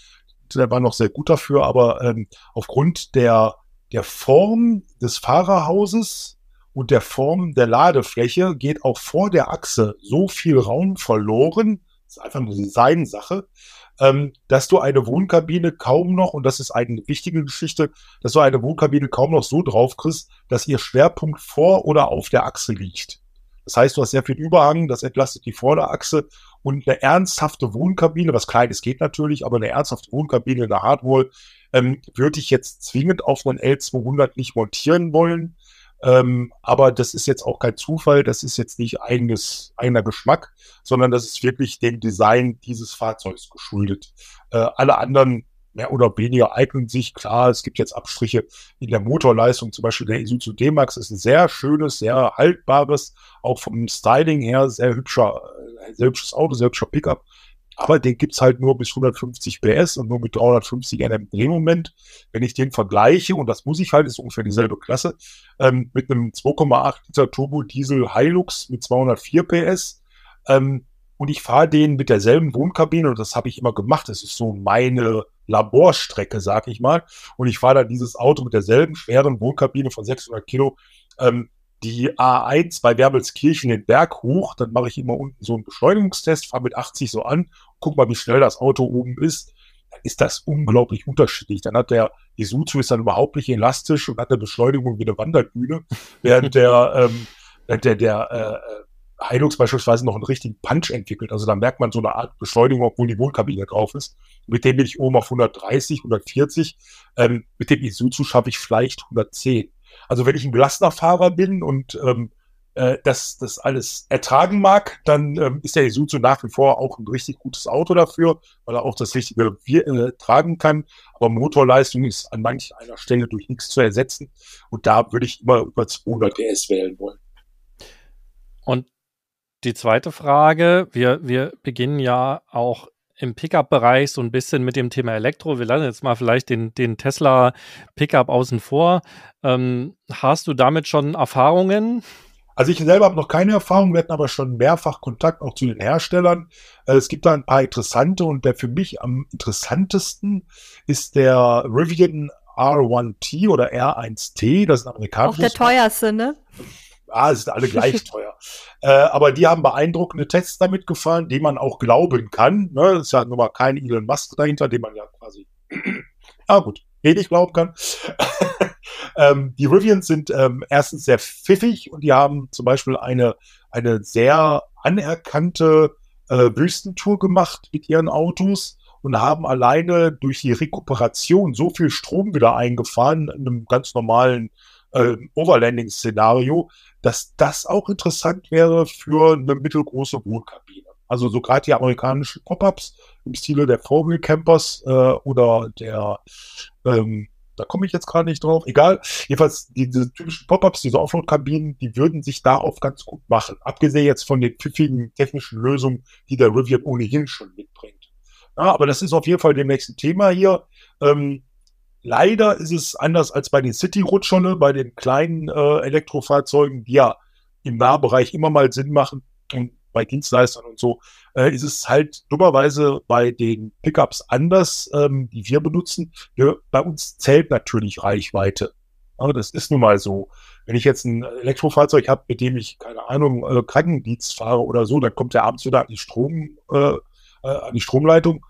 Der war noch sehr gut dafür, aber ähm, aufgrund der, der Form des Fahrerhauses und der Form der Ladefläche geht auch vor der Achse so viel Raum verloren, das ist einfach nur Designsache, ähm, dass du eine Wohnkabine kaum noch, und das ist eine wichtige Geschichte, dass du eine Wohnkabine kaum noch so drauf kriegst, dass ihr Schwerpunkt vor oder auf der Achse liegt. Das heißt, du hast sehr viel Überhang, das entlastet die Vorderachse und eine ernsthafte Wohnkabine, was Kleines geht natürlich, aber eine ernsthafte Wohnkabine in der Hardwall ähm, würde ich jetzt zwingend auf einen L200 nicht montieren wollen. Ähm, aber das ist jetzt auch kein Zufall, das ist jetzt nicht eigenes, eigener Geschmack, sondern das ist wirklich dem Design dieses Fahrzeugs geschuldet. Äh, alle anderen mehr oder weniger eignen sich. Klar, es gibt jetzt Abstriche in der Motorleistung, zum Beispiel der Isuzu D-Max ist ein sehr schönes, sehr haltbares, auch vom Styling her sehr hübscher, äh, sehr hübsches Auto, sehr hübscher Pickup aber den gibt es halt nur bis 150 PS und nur mit 350 Nm Drehmoment. Wenn ich den vergleiche, und das muss ich halt, ist ungefähr dieselbe Klasse, ähm, mit einem 2,8 Liter Turbo Diesel Hilux mit 204 PS. Ähm, und ich fahre den mit derselben Wohnkabine und das habe ich immer gemacht. Das ist so meine Laborstrecke, sag ich mal. Und ich fahre da dieses Auto mit derselben schweren Wohnkabine von 600 Kilo ähm, die A1 bei Werbelskirchen den Berg hoch, dann mache ich immer unten so einen Beschleunigungstest, fahre mit 80 so an, guck mal, wie schnell das Auto oben ist, dann ist das unglaublich unterschiedlich. Dann hat der Isuzu ist dann überhaupt nicht elastisch und hat eine Beschleunigung wie eine Wanderbühne, während der, ähm, während der, der äh, Hilux beispielsweise noch einen richtigen Punch entwickelt. Also da merkt man so eine Art Beschleunigung, obwohl die Wohnkabine drauf ist. Mit dem bin ich oben auf 130, 140. Ähm, mit dem Isuzu schaffe ich vielleicht 110 also wenn ich ein gelassener Fahrer bin und ähm, äh, das, das alles ertragen mag, dann ähm, ist der Isuzu nach wie vor auch ein richtig gutes Auto dafür, weil er auch das richtige Wir äh, tragen kann. Aber Motorleistung ist an manch einer Stelle durch nichts zu ersetzen. Und da würde ich immer über 200 PS e wählen wollen. Und die zweite Frage, wir, wir beginnen ja auch im Pickup-Bereich so ein bisschen mit dem Thema Elektro. Wir lassen jetzt mal vielleicht den, den Tesla Pickup außen vor. Ähm, hast du damit schon Erfahrungen? Also ich selber habe noch keine Erfahrung, wir hatten aber schon mehrfach Kontakt auch zu den Herstellern. Äh, es gibt da ein paar interessante und der für mich am interessantesten ist der Rivian R1T oder R1T, das ist ein amerikanisches. Auch der teuerste, ne? ah, es sind alle gleich teuer. äh, aber die haben beeindruckende Tests damit gefahren, die man auch glauben kann. Ne? Das ist ja nun mal kein Elon Musk dahinter, den man ja quasi, ah gut, wenig glauben kann. ähm, die Rivians sind ähm, erstens sehr pfiffig und die haben zum Beispiel eine, eine sehr anerkannte äh, Wüstentour gemacht mit ihren Autos und haben alleine durch die Rekuperation so viel Strom wieder eingefahren in einem ganz normalen äh, Overlanding-Szenario, dass das auch interessant wäre für eine mittelgroße Wohnkabine. Also so gerade die amerikanischen Pop-ups im Stile der Vogel Campers äh, oder der, ähm, da komme ich jetzt gerade nicht drauf, egal. Jedenfalls diese typischen Pop-ups, diese Offroad-Kabinen, die würden sich darauf ganz gut machen. Abgesehen jetzt von den pfiffigen technischen Lösungen, die der Rivian ohnehin schon mitbringt. Ja, aber das ist auf jeden Fall dem nächsten Thema hier. Ähm, Leider ist es anders als bei den City-Rutscherle, ne? bei den kleinen äh, Elektrofahrzeugen, die ja im Nahbereich immer mal Sinn machen und bei Dienstleistern und so, äh, ist es halt dummerweise bei den Pickups anders, ähm, die wir benutzen. Ja, bei uns zählt natürlich Reichweite. Aber das ist nun mal so. Wenn ich jetzt ein Elektrofahrzeug habe, mit dem ich, keine Ahnung, äh, Krankendienst fahre oder so, dann kommt der abends wieder an die, Strom, äh, äh an die Stromleitung.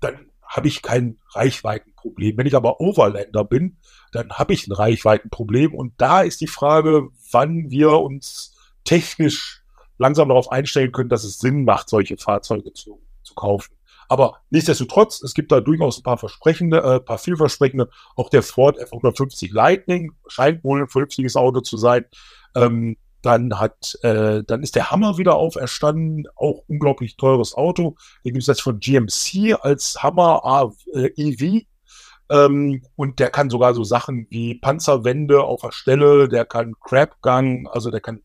Dann habe ich kein Reichweitenproblem. Wenn ich aber Overlander bin, dann habe ich ein Reichweitenproblem. Und da ist die Frage, wann wir uns technisch langsam darauf einstellen können, dass es Sinn macht, solche Fahrzeuge zu, zu kaufen. Aber nichtsdestotrotz, es gibt da durchaus ein paar versprechende, äh, paar vielversprechende. Auch der Ford F-150 Lightning scheint wohl ein vernünftiges Auto zu sein. Ähm, dann hat, äh, dann ist der Hammer wieder auferstanden, auch unglaublich teures Auto. Den gibt es jetzt von GMC als Hammer EV. Ähm, und der kann sogar so Sachen wie Panzerwände auf der Stelle, der kann Crabgang, also der kann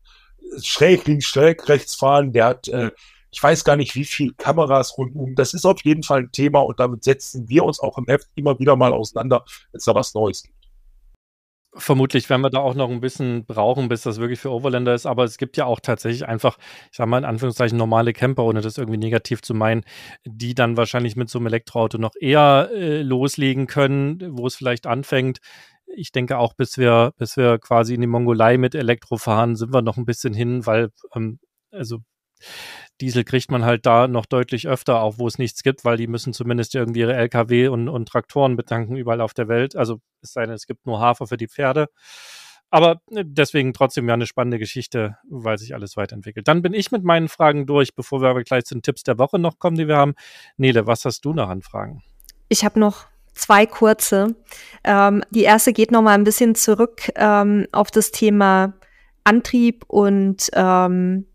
schräg links, schräg rechts fahren, der hat, äh, ich weiß gar nicht, wie viele Kameras rundum. Das ist auf jeden Fall ein Thema und damit setzen wir uns auch im Heft immer wieder mal auseinander, wenn es da was Neues gibt. Vermutlich werden wir da auch noch ein bisschen brauchen, bis das wirklich für Overlander ist. Aber es gibt ja auch tatsächlich einfach, ich sag mal in Anführungszeichen, normale Camper, ohne das irgendwie negativ zu meinen, die dann wahrscheinlich mit so einem Elektroauto noch eher äh, loslegen können, wo es vielleicht anfängt. Ich denke auch, bis wir, bis wir quasi in die Mongolei mit Elektro fahren, sind wir noch ein bisschen hin, weil, ähm, also Diesel kriegt man halt da noch deutlich öfter, auch wo es nichts gibt, weil die müssen zumindest irgendwie ihre LKW und, und Traktoren betanken überall auf der Welt. Also es sei denn, es gibt nur Hafer für die Pferde. Aber äh, deswegen trotzdem ja eine spannende Geschichte, weil sich alles weiterentwickelt. Dann bin ich mit meinen Fragen durch, bevor wir aber gleich zu den Tipps der Woche noch kommen, die wir haben. Nele, was hast du noch an Fragen? Ich habe noch zwei kurze. Ähm, die erste geht nochmal ein bisschen zurück ähm, auf das Thema Antrieb und ähm,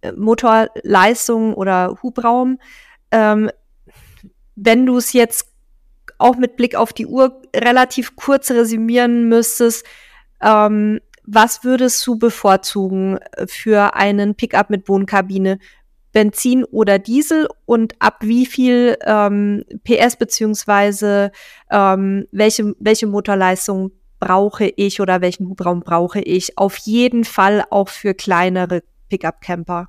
äh, Motorleistung oder Hubraum. Ähm, wenn du es jetzt auch mit Blick auf die Uhr relativ kurz resümieren müsstest, ähm, was würdest du bevorzugen äh, für einen Pickup mit Wohnkabine? Benzin oder Diesel und ab wie viel ähm, PS beziehungsweise ähm, welche, welche Motorleistung brauche ich oder welchen Hubraum brauche ich? Auf jeden Fall auch für kleinere Pickup-Camper?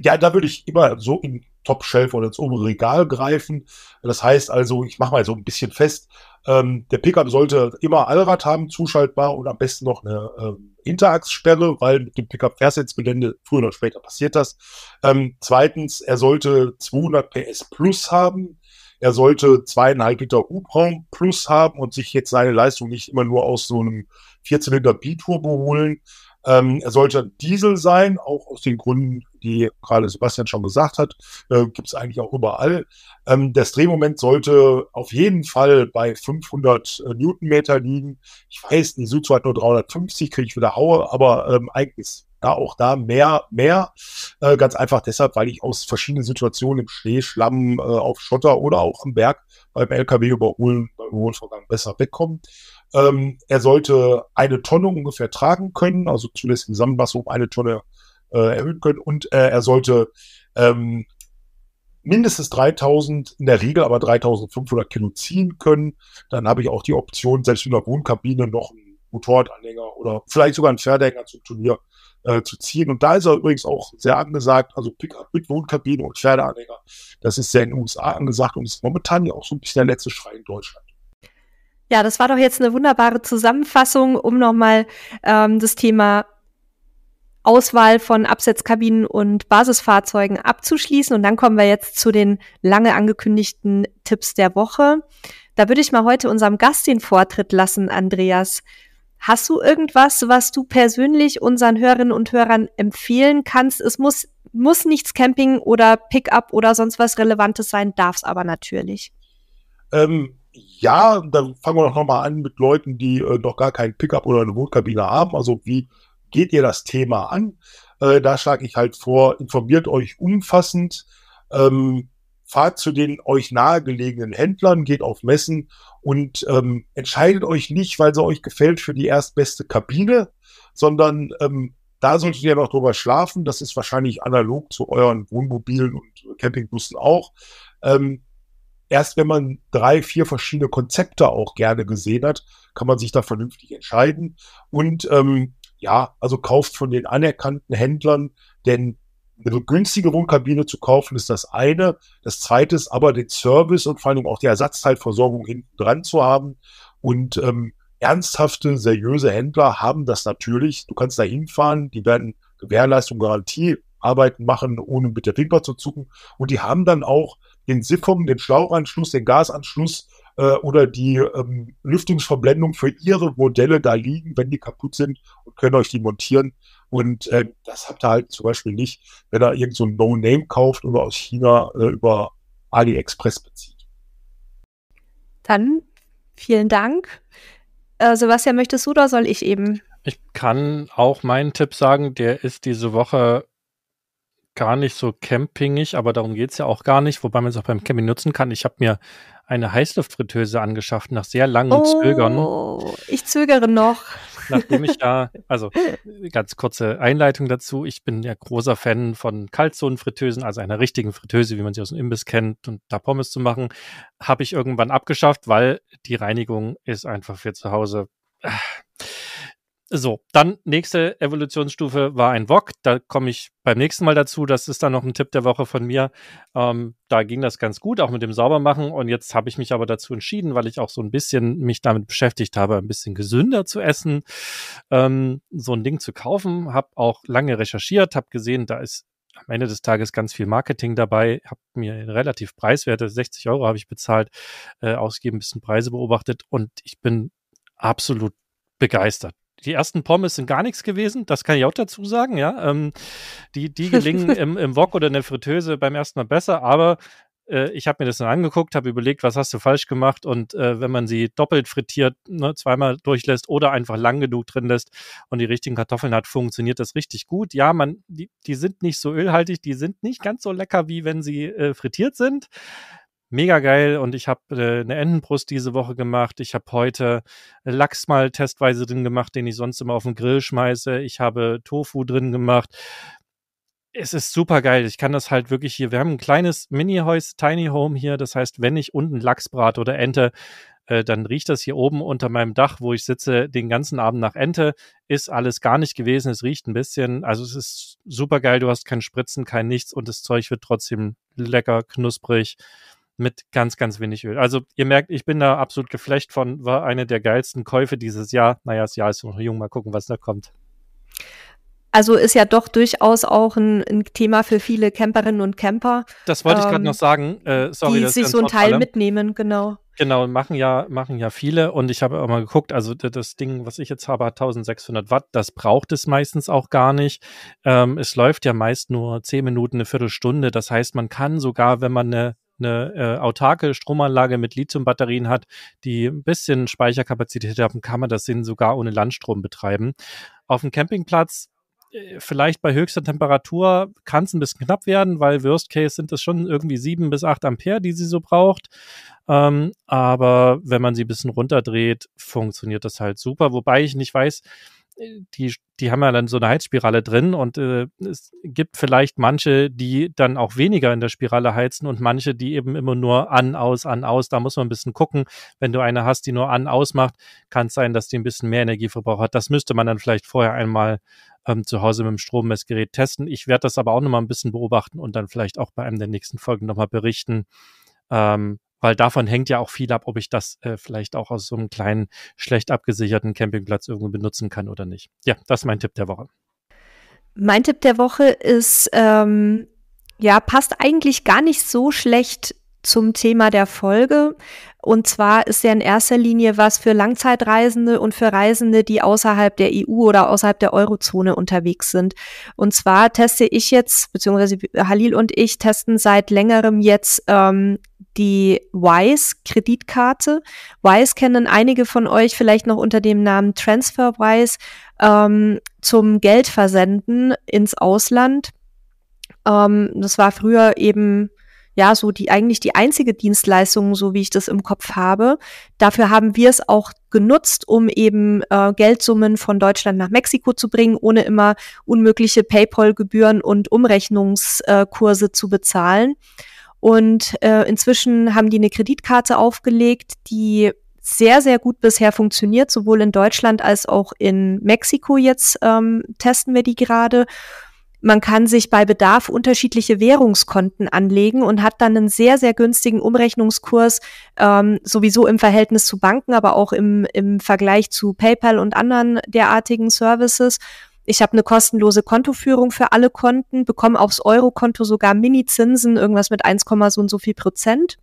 Ja, da würde ich immer so in Top-Shelf oder ins obere Regal greifen. Das heißt also, ich mache mal so ein bisschen fest, ähm, der Pickup sollte immer Allrad haben, zuschaltbar und am besten noch eine ähm, Interachssperre, weil mit dem Pickup fährst früher oder später passiert das. Ähm, zweitens, er sollte 200 PS plus haben. Er sollte zweieinhalb Liter U-Raum plus haben und sich jetzt seine Leistung nicht immer nur aus so einem Vierzylinder Biturbo holen. Ähm, er sollte Diesel sein, auch aus den Gründen, die gerade Sebastian schon gesagt hat, äh, gibt es eigentlich auch überall. Ähm, das Drehmoment sollte auf jeden Fall bei 500 äh, Newtonmeter liegen. Ich weiß, die Suzu hat nur 350, kriege ich wieder Haue, aber ähm, eigentlich ist da auch da mehr, mehr. Äh, ganz einfach deshalb, weil ich aus verschiedenen Situationen im Schnee, Schlamm, äh, auf Schotter oder auch am Berg beim LKW überholen, beim Überholvorgang besser wegkomme. Ähm, er sollte eine Tonne ungefähr tragen können, also zumindest im Sandwasser um eine Tonne äh, erhöhen können und äh, er sollte ähm, mindestens 3000, in der Regel aber 3500 Kilo ziehen können. Dann habe ich auch die Option, selbst in der Wohnkabine noch einen Motorradanhänger oder vielleicht sogar einen Pferdehänger zum Turnier äh, zu ziehen. Und da ist er übrigens auch sehr angesagt, also Pickup mit Wohnkabine und Pferdeanhänger. Das ist sehr in den USA angesagt und ist momentan ja auch so ein bisschen der letzte Schrei in Deutschland. Ja, das war doch jetzt eine wunderbare Zusammenfassung, um nochmal ähm, das Thema Auswahl von Absetzkabinen und Basisfahrzeugen abzuschließen. Und dann kommen wir jetzt zu den lange angekündigten Tipps der Woche. Da würde ich mal heute unserem Gast den Vortritt lassen, Andreas. Hast du irgendwas, was du persönlich unseren Hörerinnen und Hörern empfehlen kannst? Es muss, muss nichts Camping oder Pickup oder sonst was Relevantes sein, darf es aber natürlich. Ähm, ja, dann fangen wir doch nochmal an mit Leuten, die äh, noch gar kein Pickup oder eine Wohnkabine haben. Also wie geht ihr das Thema an? Äh, da schlage ich halt vor, informiert euch umfassend. Ähm, fahrt zu den euch nahegelegenen Händlern, geht auf Messen und ähm, entscheidet euch nicht, weil sie euch gefällt, für die erstbeste Kabine, sondern ähm, da solltet ihr noch drüber schlafen. Das ist wahrscheinlich analog zu euren Wohnmobilen und Campingbussen auch. Ähm, erst wenn man drei, vier verschiedene Konzepte auch gerne gesehen hat, kann man sich da vernünftig entscheiden. Und ähm, ja, also kauft von den anerkannten Händlern, denn eine günstige Wohnkabine zu kaufen, ist das eine. Das zweite ist aber den Service und vor allem auch die Ersatzteilversorgung hinten dran zu haben. Und ähm, ernsthafte, seriöse Händler haben das natürlich. Du kannst da hinfahren, die werden Gewährleistung, Garantie, Arbeiten machen, ohne mit der Wimper zu zucken. Und die haben dann auch den Siphon, den Schlauchanschluss, den Gasanschluss äh, oder die ähm, Lüftungsverblendung für ihre Modelle da liegen, wenn die kaputt sind und können euch die montieren. Und äh, das habt ihr halt zum Beispiel nicht, wenn ihr irgend so ein No-Name kauft oder aus China äh, über AliExpress bezieht. Dann vielen Dank. Äh, Sebastian, möchtest du oder soll ich eben? Ich kann auch meinen Tipp sagen, der ist diese Woche gar nicht so campingig, aber darum geht es ja auch gar nicht, wobei man es auch beim Camping nutzen kann. Ich habe mir eine Heißluftfritteuse angeschafft nach sehr langem oh, Zögern. Ich zögere noch nachdem ich ja, also ganz kurze Einleitung dazu, ich bin ja großer Fan von Kaltzonenfritteusen, also einer richtigen Fritteuse, wie man sie aus dem Imbiss kennt, und da Pommes zu machen, habe ich irgendwann abgeschafft, weil die Reinigung ist einfach für zu Hause. Äh, so, dann nächste Evolutionsstufe war ein Wok. Da komme ich beim nächsten Mal dazu. Das ist dann noch ein Tipp der Woche von mir. Ähm, da ging das ganz gut, auch mit dem Saubermachen. Und jetzt habe ich mich aber dazu entschieden, weil ich auch so ein bisschen mich damit beschäftigt habe, ein bisschen gesünder zu essen, ähm, so ein Ding zu kaufen. Habe auch lange recherchiert, habe gesehen, da ist am Ende des Tages ganz viel Marketing dabei. Habe mir relativ preiswerte 60 Euro habe ich bezahlt, äh, ausgegeben, bisschen Preise beobachtet und ich bin absolut begeistert die ersten Pommes sind gar nichts gewesen, das kann ich auch dazu sagen, ja. Ähm, die, die gelingen im, im Wok oder in der Fritteuse beim ersten Mal besser, aber äh, ich habe mir das dann angeguckt, habe überlegt, was hast du falsch gemacht und äh, wenn man sie doppelt frittiert, ne, zweimal durchlässt oder einfach lang genug drin lässt und die richtigen Kartoffeln hat, funktioniert das richtig gut. Ja, man, die, die sind nicht so ölhaltig, die sind nicht ganz so lecker, wie wenn sie äh, frittiert sind mega geil und ich habe äh, eine Entenbrust diese Woche gemacht. Ich habe heute Lachs mal testweise drin gemacht, den ich sonst immer auf den Grill schmeiße. Ich habe Tofu drin gemacht. Es ist super geil. Ich kann das halt wirklich hier. Wir haben ein kleines Mini-Häus, Tiny Home hier. Das heißt, wenn ich unten Lachs brate oder Ente, äh, dann riecht das hier oben unter meinem Dach, wo ich sitze, den ganzen Abend nach Ente. Ist alles gar nicht gewesen. Es riecht ein bisschen. Also es ist super geil. Du hast kein Spritzen, kein nichts und das Zeug wird trotzdem lecker, knusprig mit ganz, ganz wenig Öl. Also ihr merkt, ich bin da absolut geflecht von, war eine der geilsten Käufe dieses Jahr. Naja, das Jahr ist noch jung, mal gucken, was da kommt. Also ist ja doch durchaus auch ein, ein Thema für viele Camperinnen und Camper. Das wollte ähm, ich gerade ähm, noch sagen. Äh, sorry, die sich so ein Teil allem. Ne? mitnehmen, genau. Genau, machen ja, machen ja viele. Und ich habe auch mal geguckt, also das Ding, was ich jetzt habe, hat 1600 Watt. Das braucht es meistens auch gar nicht. Ähm, es läuft ja meist nur 10 Minuten, eine Viertelstunde. Das heißt, man kann sogar, wenn man eine eine äh, autarke Stromanlage mit Lithiumbatterien hat, die ein bisschen Speicherkapazität haben, kann man das Sinn sogar ohne Landstrom betreiben. Auf dem Campingplatz äh, vielleicht bei höchster Temperatur kann es ein bisschen knapp werden, weil Worst Case sind es schon irgendwie 7 bis 8 Ampere, die sie so braucht. Ähm, aber wenn man sie ein bisschen runterdreht, funktioniert das halt super. Wobei ich nicht weiß, äh, die, die haben ja dann so eine Heizspirale drin und äh, es gibt vielleicht manche, die dann auch weniger in der Spirale heizen und manche, die eben immer nur an, aus, an, aus. Da muss man ein bisschen gucken. Wenn du eine hast, die nur an, aus macht, kann es sein, dass die ein bisschen mehr Energieverbrauch hat. Das müsste man dann vielleicht vorher einmal ähm, zu Hause mit dem Strommessgerät testen. Ich werde das aber auch nochmal ein bisschen beobachten und dann vielleicht auch bei einem der nächsten Folgen nochmal berichten, ähm, weil davon hängt ja auch viel ab, ob ich das äh, vielleicht auch aus so einem kleinen, schlecht abgesicherten Campingplatz irgendwo benutzen kann oder nicht. Ja, das ist mein Tipp der Woche. Mein Tipp der Woche ist, ähm, ja, passt eigentlich gar nicht so schlecht zum Thema der Folge. Und zwar ist er in erster Linie was für Langzeitreisende und für Reisende, die außerhalb der EU oder außerhalb der Eurozone unterwegs sind. Und zwar teste ich jetzt, beziehungsweise Halil und ich testen seit längerem jetzt ähm, die Wise-Kreditkarte. Wise kennen einige von euch vielleicht noch unter dem Namen Transferwise ähm, zum Geldversenden ins Ausland. Ähm, das war früher eben ja so die eigentlich die einzige Dienstleistung, so wie ich das im Kopf habe. Dafür haben wir es auch genutzt, um eben äh, Geldsummen von Deutschland nach Mexiko zu bringen, ohne immer unmögliche PayPal-Gebühren und Umrechnungskurse äh, zu bezahlen. Und äh, inzwischen haben die eine Kreditkarte aufgelegt, die sehr, sehr gut bisher funktioniert. Sowohl in Deutschland als auch in Mexiko jetzt ähm, testen wir die gerade. Man kann sich bei Bedarf unterschiedliche Währungskonten anlegen und hat dann einen sehr, sehr günstigen Umrechnungskurs, ähm, sowieso im Verhältnis zu Banken, aber auch im, im Vergleich zu PayPal und anderen derartigen Services. Ich habe eine kostenlose Kontoführung für alle Konten, bekomme aufs Eurokonto sogar Mini-Zinsen, irgendwas mit 1, so und so viel Prozent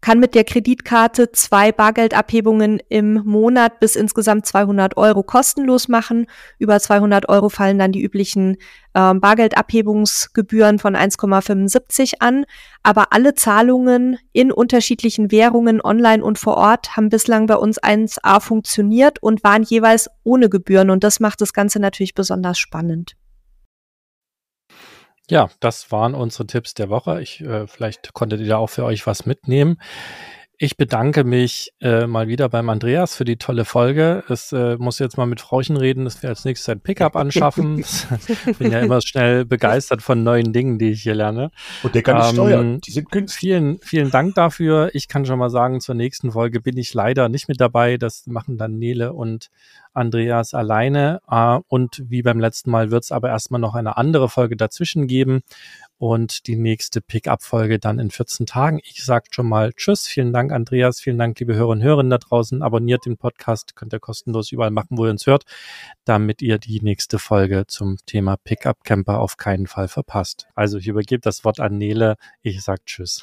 kann mit der Kreditkarte zwei Bargeldabhebungen im Monat bis insgesamt 200 Euro kostenlos machen. Über 200 Euro fallen dann die üblichen äh, Bargeldabhebungsgebühren von 1,75 an. Aber alle Zahlungen in unterschiedlichen Währungen online und vor Ort haben bislang bei uns 1a funktioniert und waren jeweils ohne Gebühren. Und das macht das Ganze natürlich besonders spannend. Ja, das waren unsere Tipps der Woche. Ich, äh, vielleicht konntet ihr da auch für euch was mitnehmen. Ich bedanke mich äh, mal wieder beim Andreas für die tolle Folge. Es äh, muss jetzt mal mit Frauchen reden, dass wir als nächstes ein Pickup anschaffen. ich bin ja immer schnell begeistert von neuen Dingen, die ich hier lerne. Und der kann ähm, steuern. Die sind günstig. Vielen, vielen Dank dafür. Ich kann schon mal sagen, zur nächsten Folge bin ich leider nicht mit dabei. Das machen dann Nele und Andreas alleine. Äh, und wie beim letzten Mal wird es aber erstmal noch eine andere Folge dazwischen geben und die nächste Pickup-Folge dann in 14 Tagen. Ich sage schon mal Tschüss. Vielen Dank, Andreas. Vielen Dank, liebe Hörerinnen und Hörer da draußen. Abonniert den Podcast, könnt ihr kostenlos überall machen, wo ihr uns hört, damit ihr die nächste Folge zum Thema Pickup-Camper auf keinen Fall verpasst. Also ich übergebe das Wort an Nele. Ich sage Tschüss.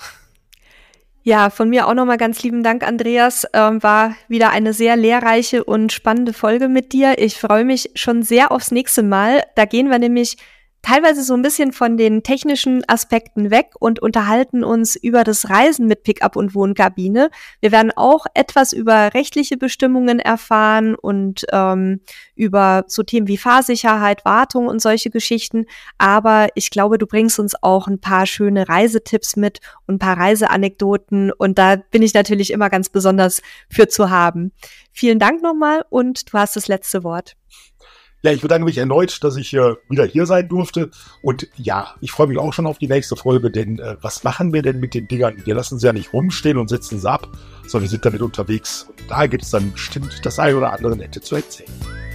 Ja, von mir auch nochmal ganz lieben Dank, Andreas. Ähm, war wieder eine sehr lehrreiche und spannende Folge mit dir. Ich freue mich schon sehr aufs nächste Mal. Da gehen wir nämlich teilweise so ein bisschen von den technischen Aspekten weg und unterhalten uns über das Reisen mit Pickup und Wohnkabine. Wir werden auch etwas über rechtliche Bestimmungen erfahren und ähm, über so Themen wie Fahrsicherheit, Wartung und solche Geschichten. Aber ich glaube, du bringst uns auch ein paar schöne Reisetipps mit und ein paar Reiseanekdoten. Und da bin ich natürlich immer ganz besonders für zu haben. Vielen Dank nochmal und du hast das letzte Wort. Ja, ich bedanke mich erneut, dass ich äh, wieder hier sein durfte. Und ja, ich freue mich auch schon auf die nächste Folge, denn äh, was machen wir denn mit den Dingern? Wir lassen sie ja nicht rumstehen und setzen sie ab, sondern wir sind damit unterwegs. Und da gibt es dann bestimmt das ein oder andere Nette zu erzählen.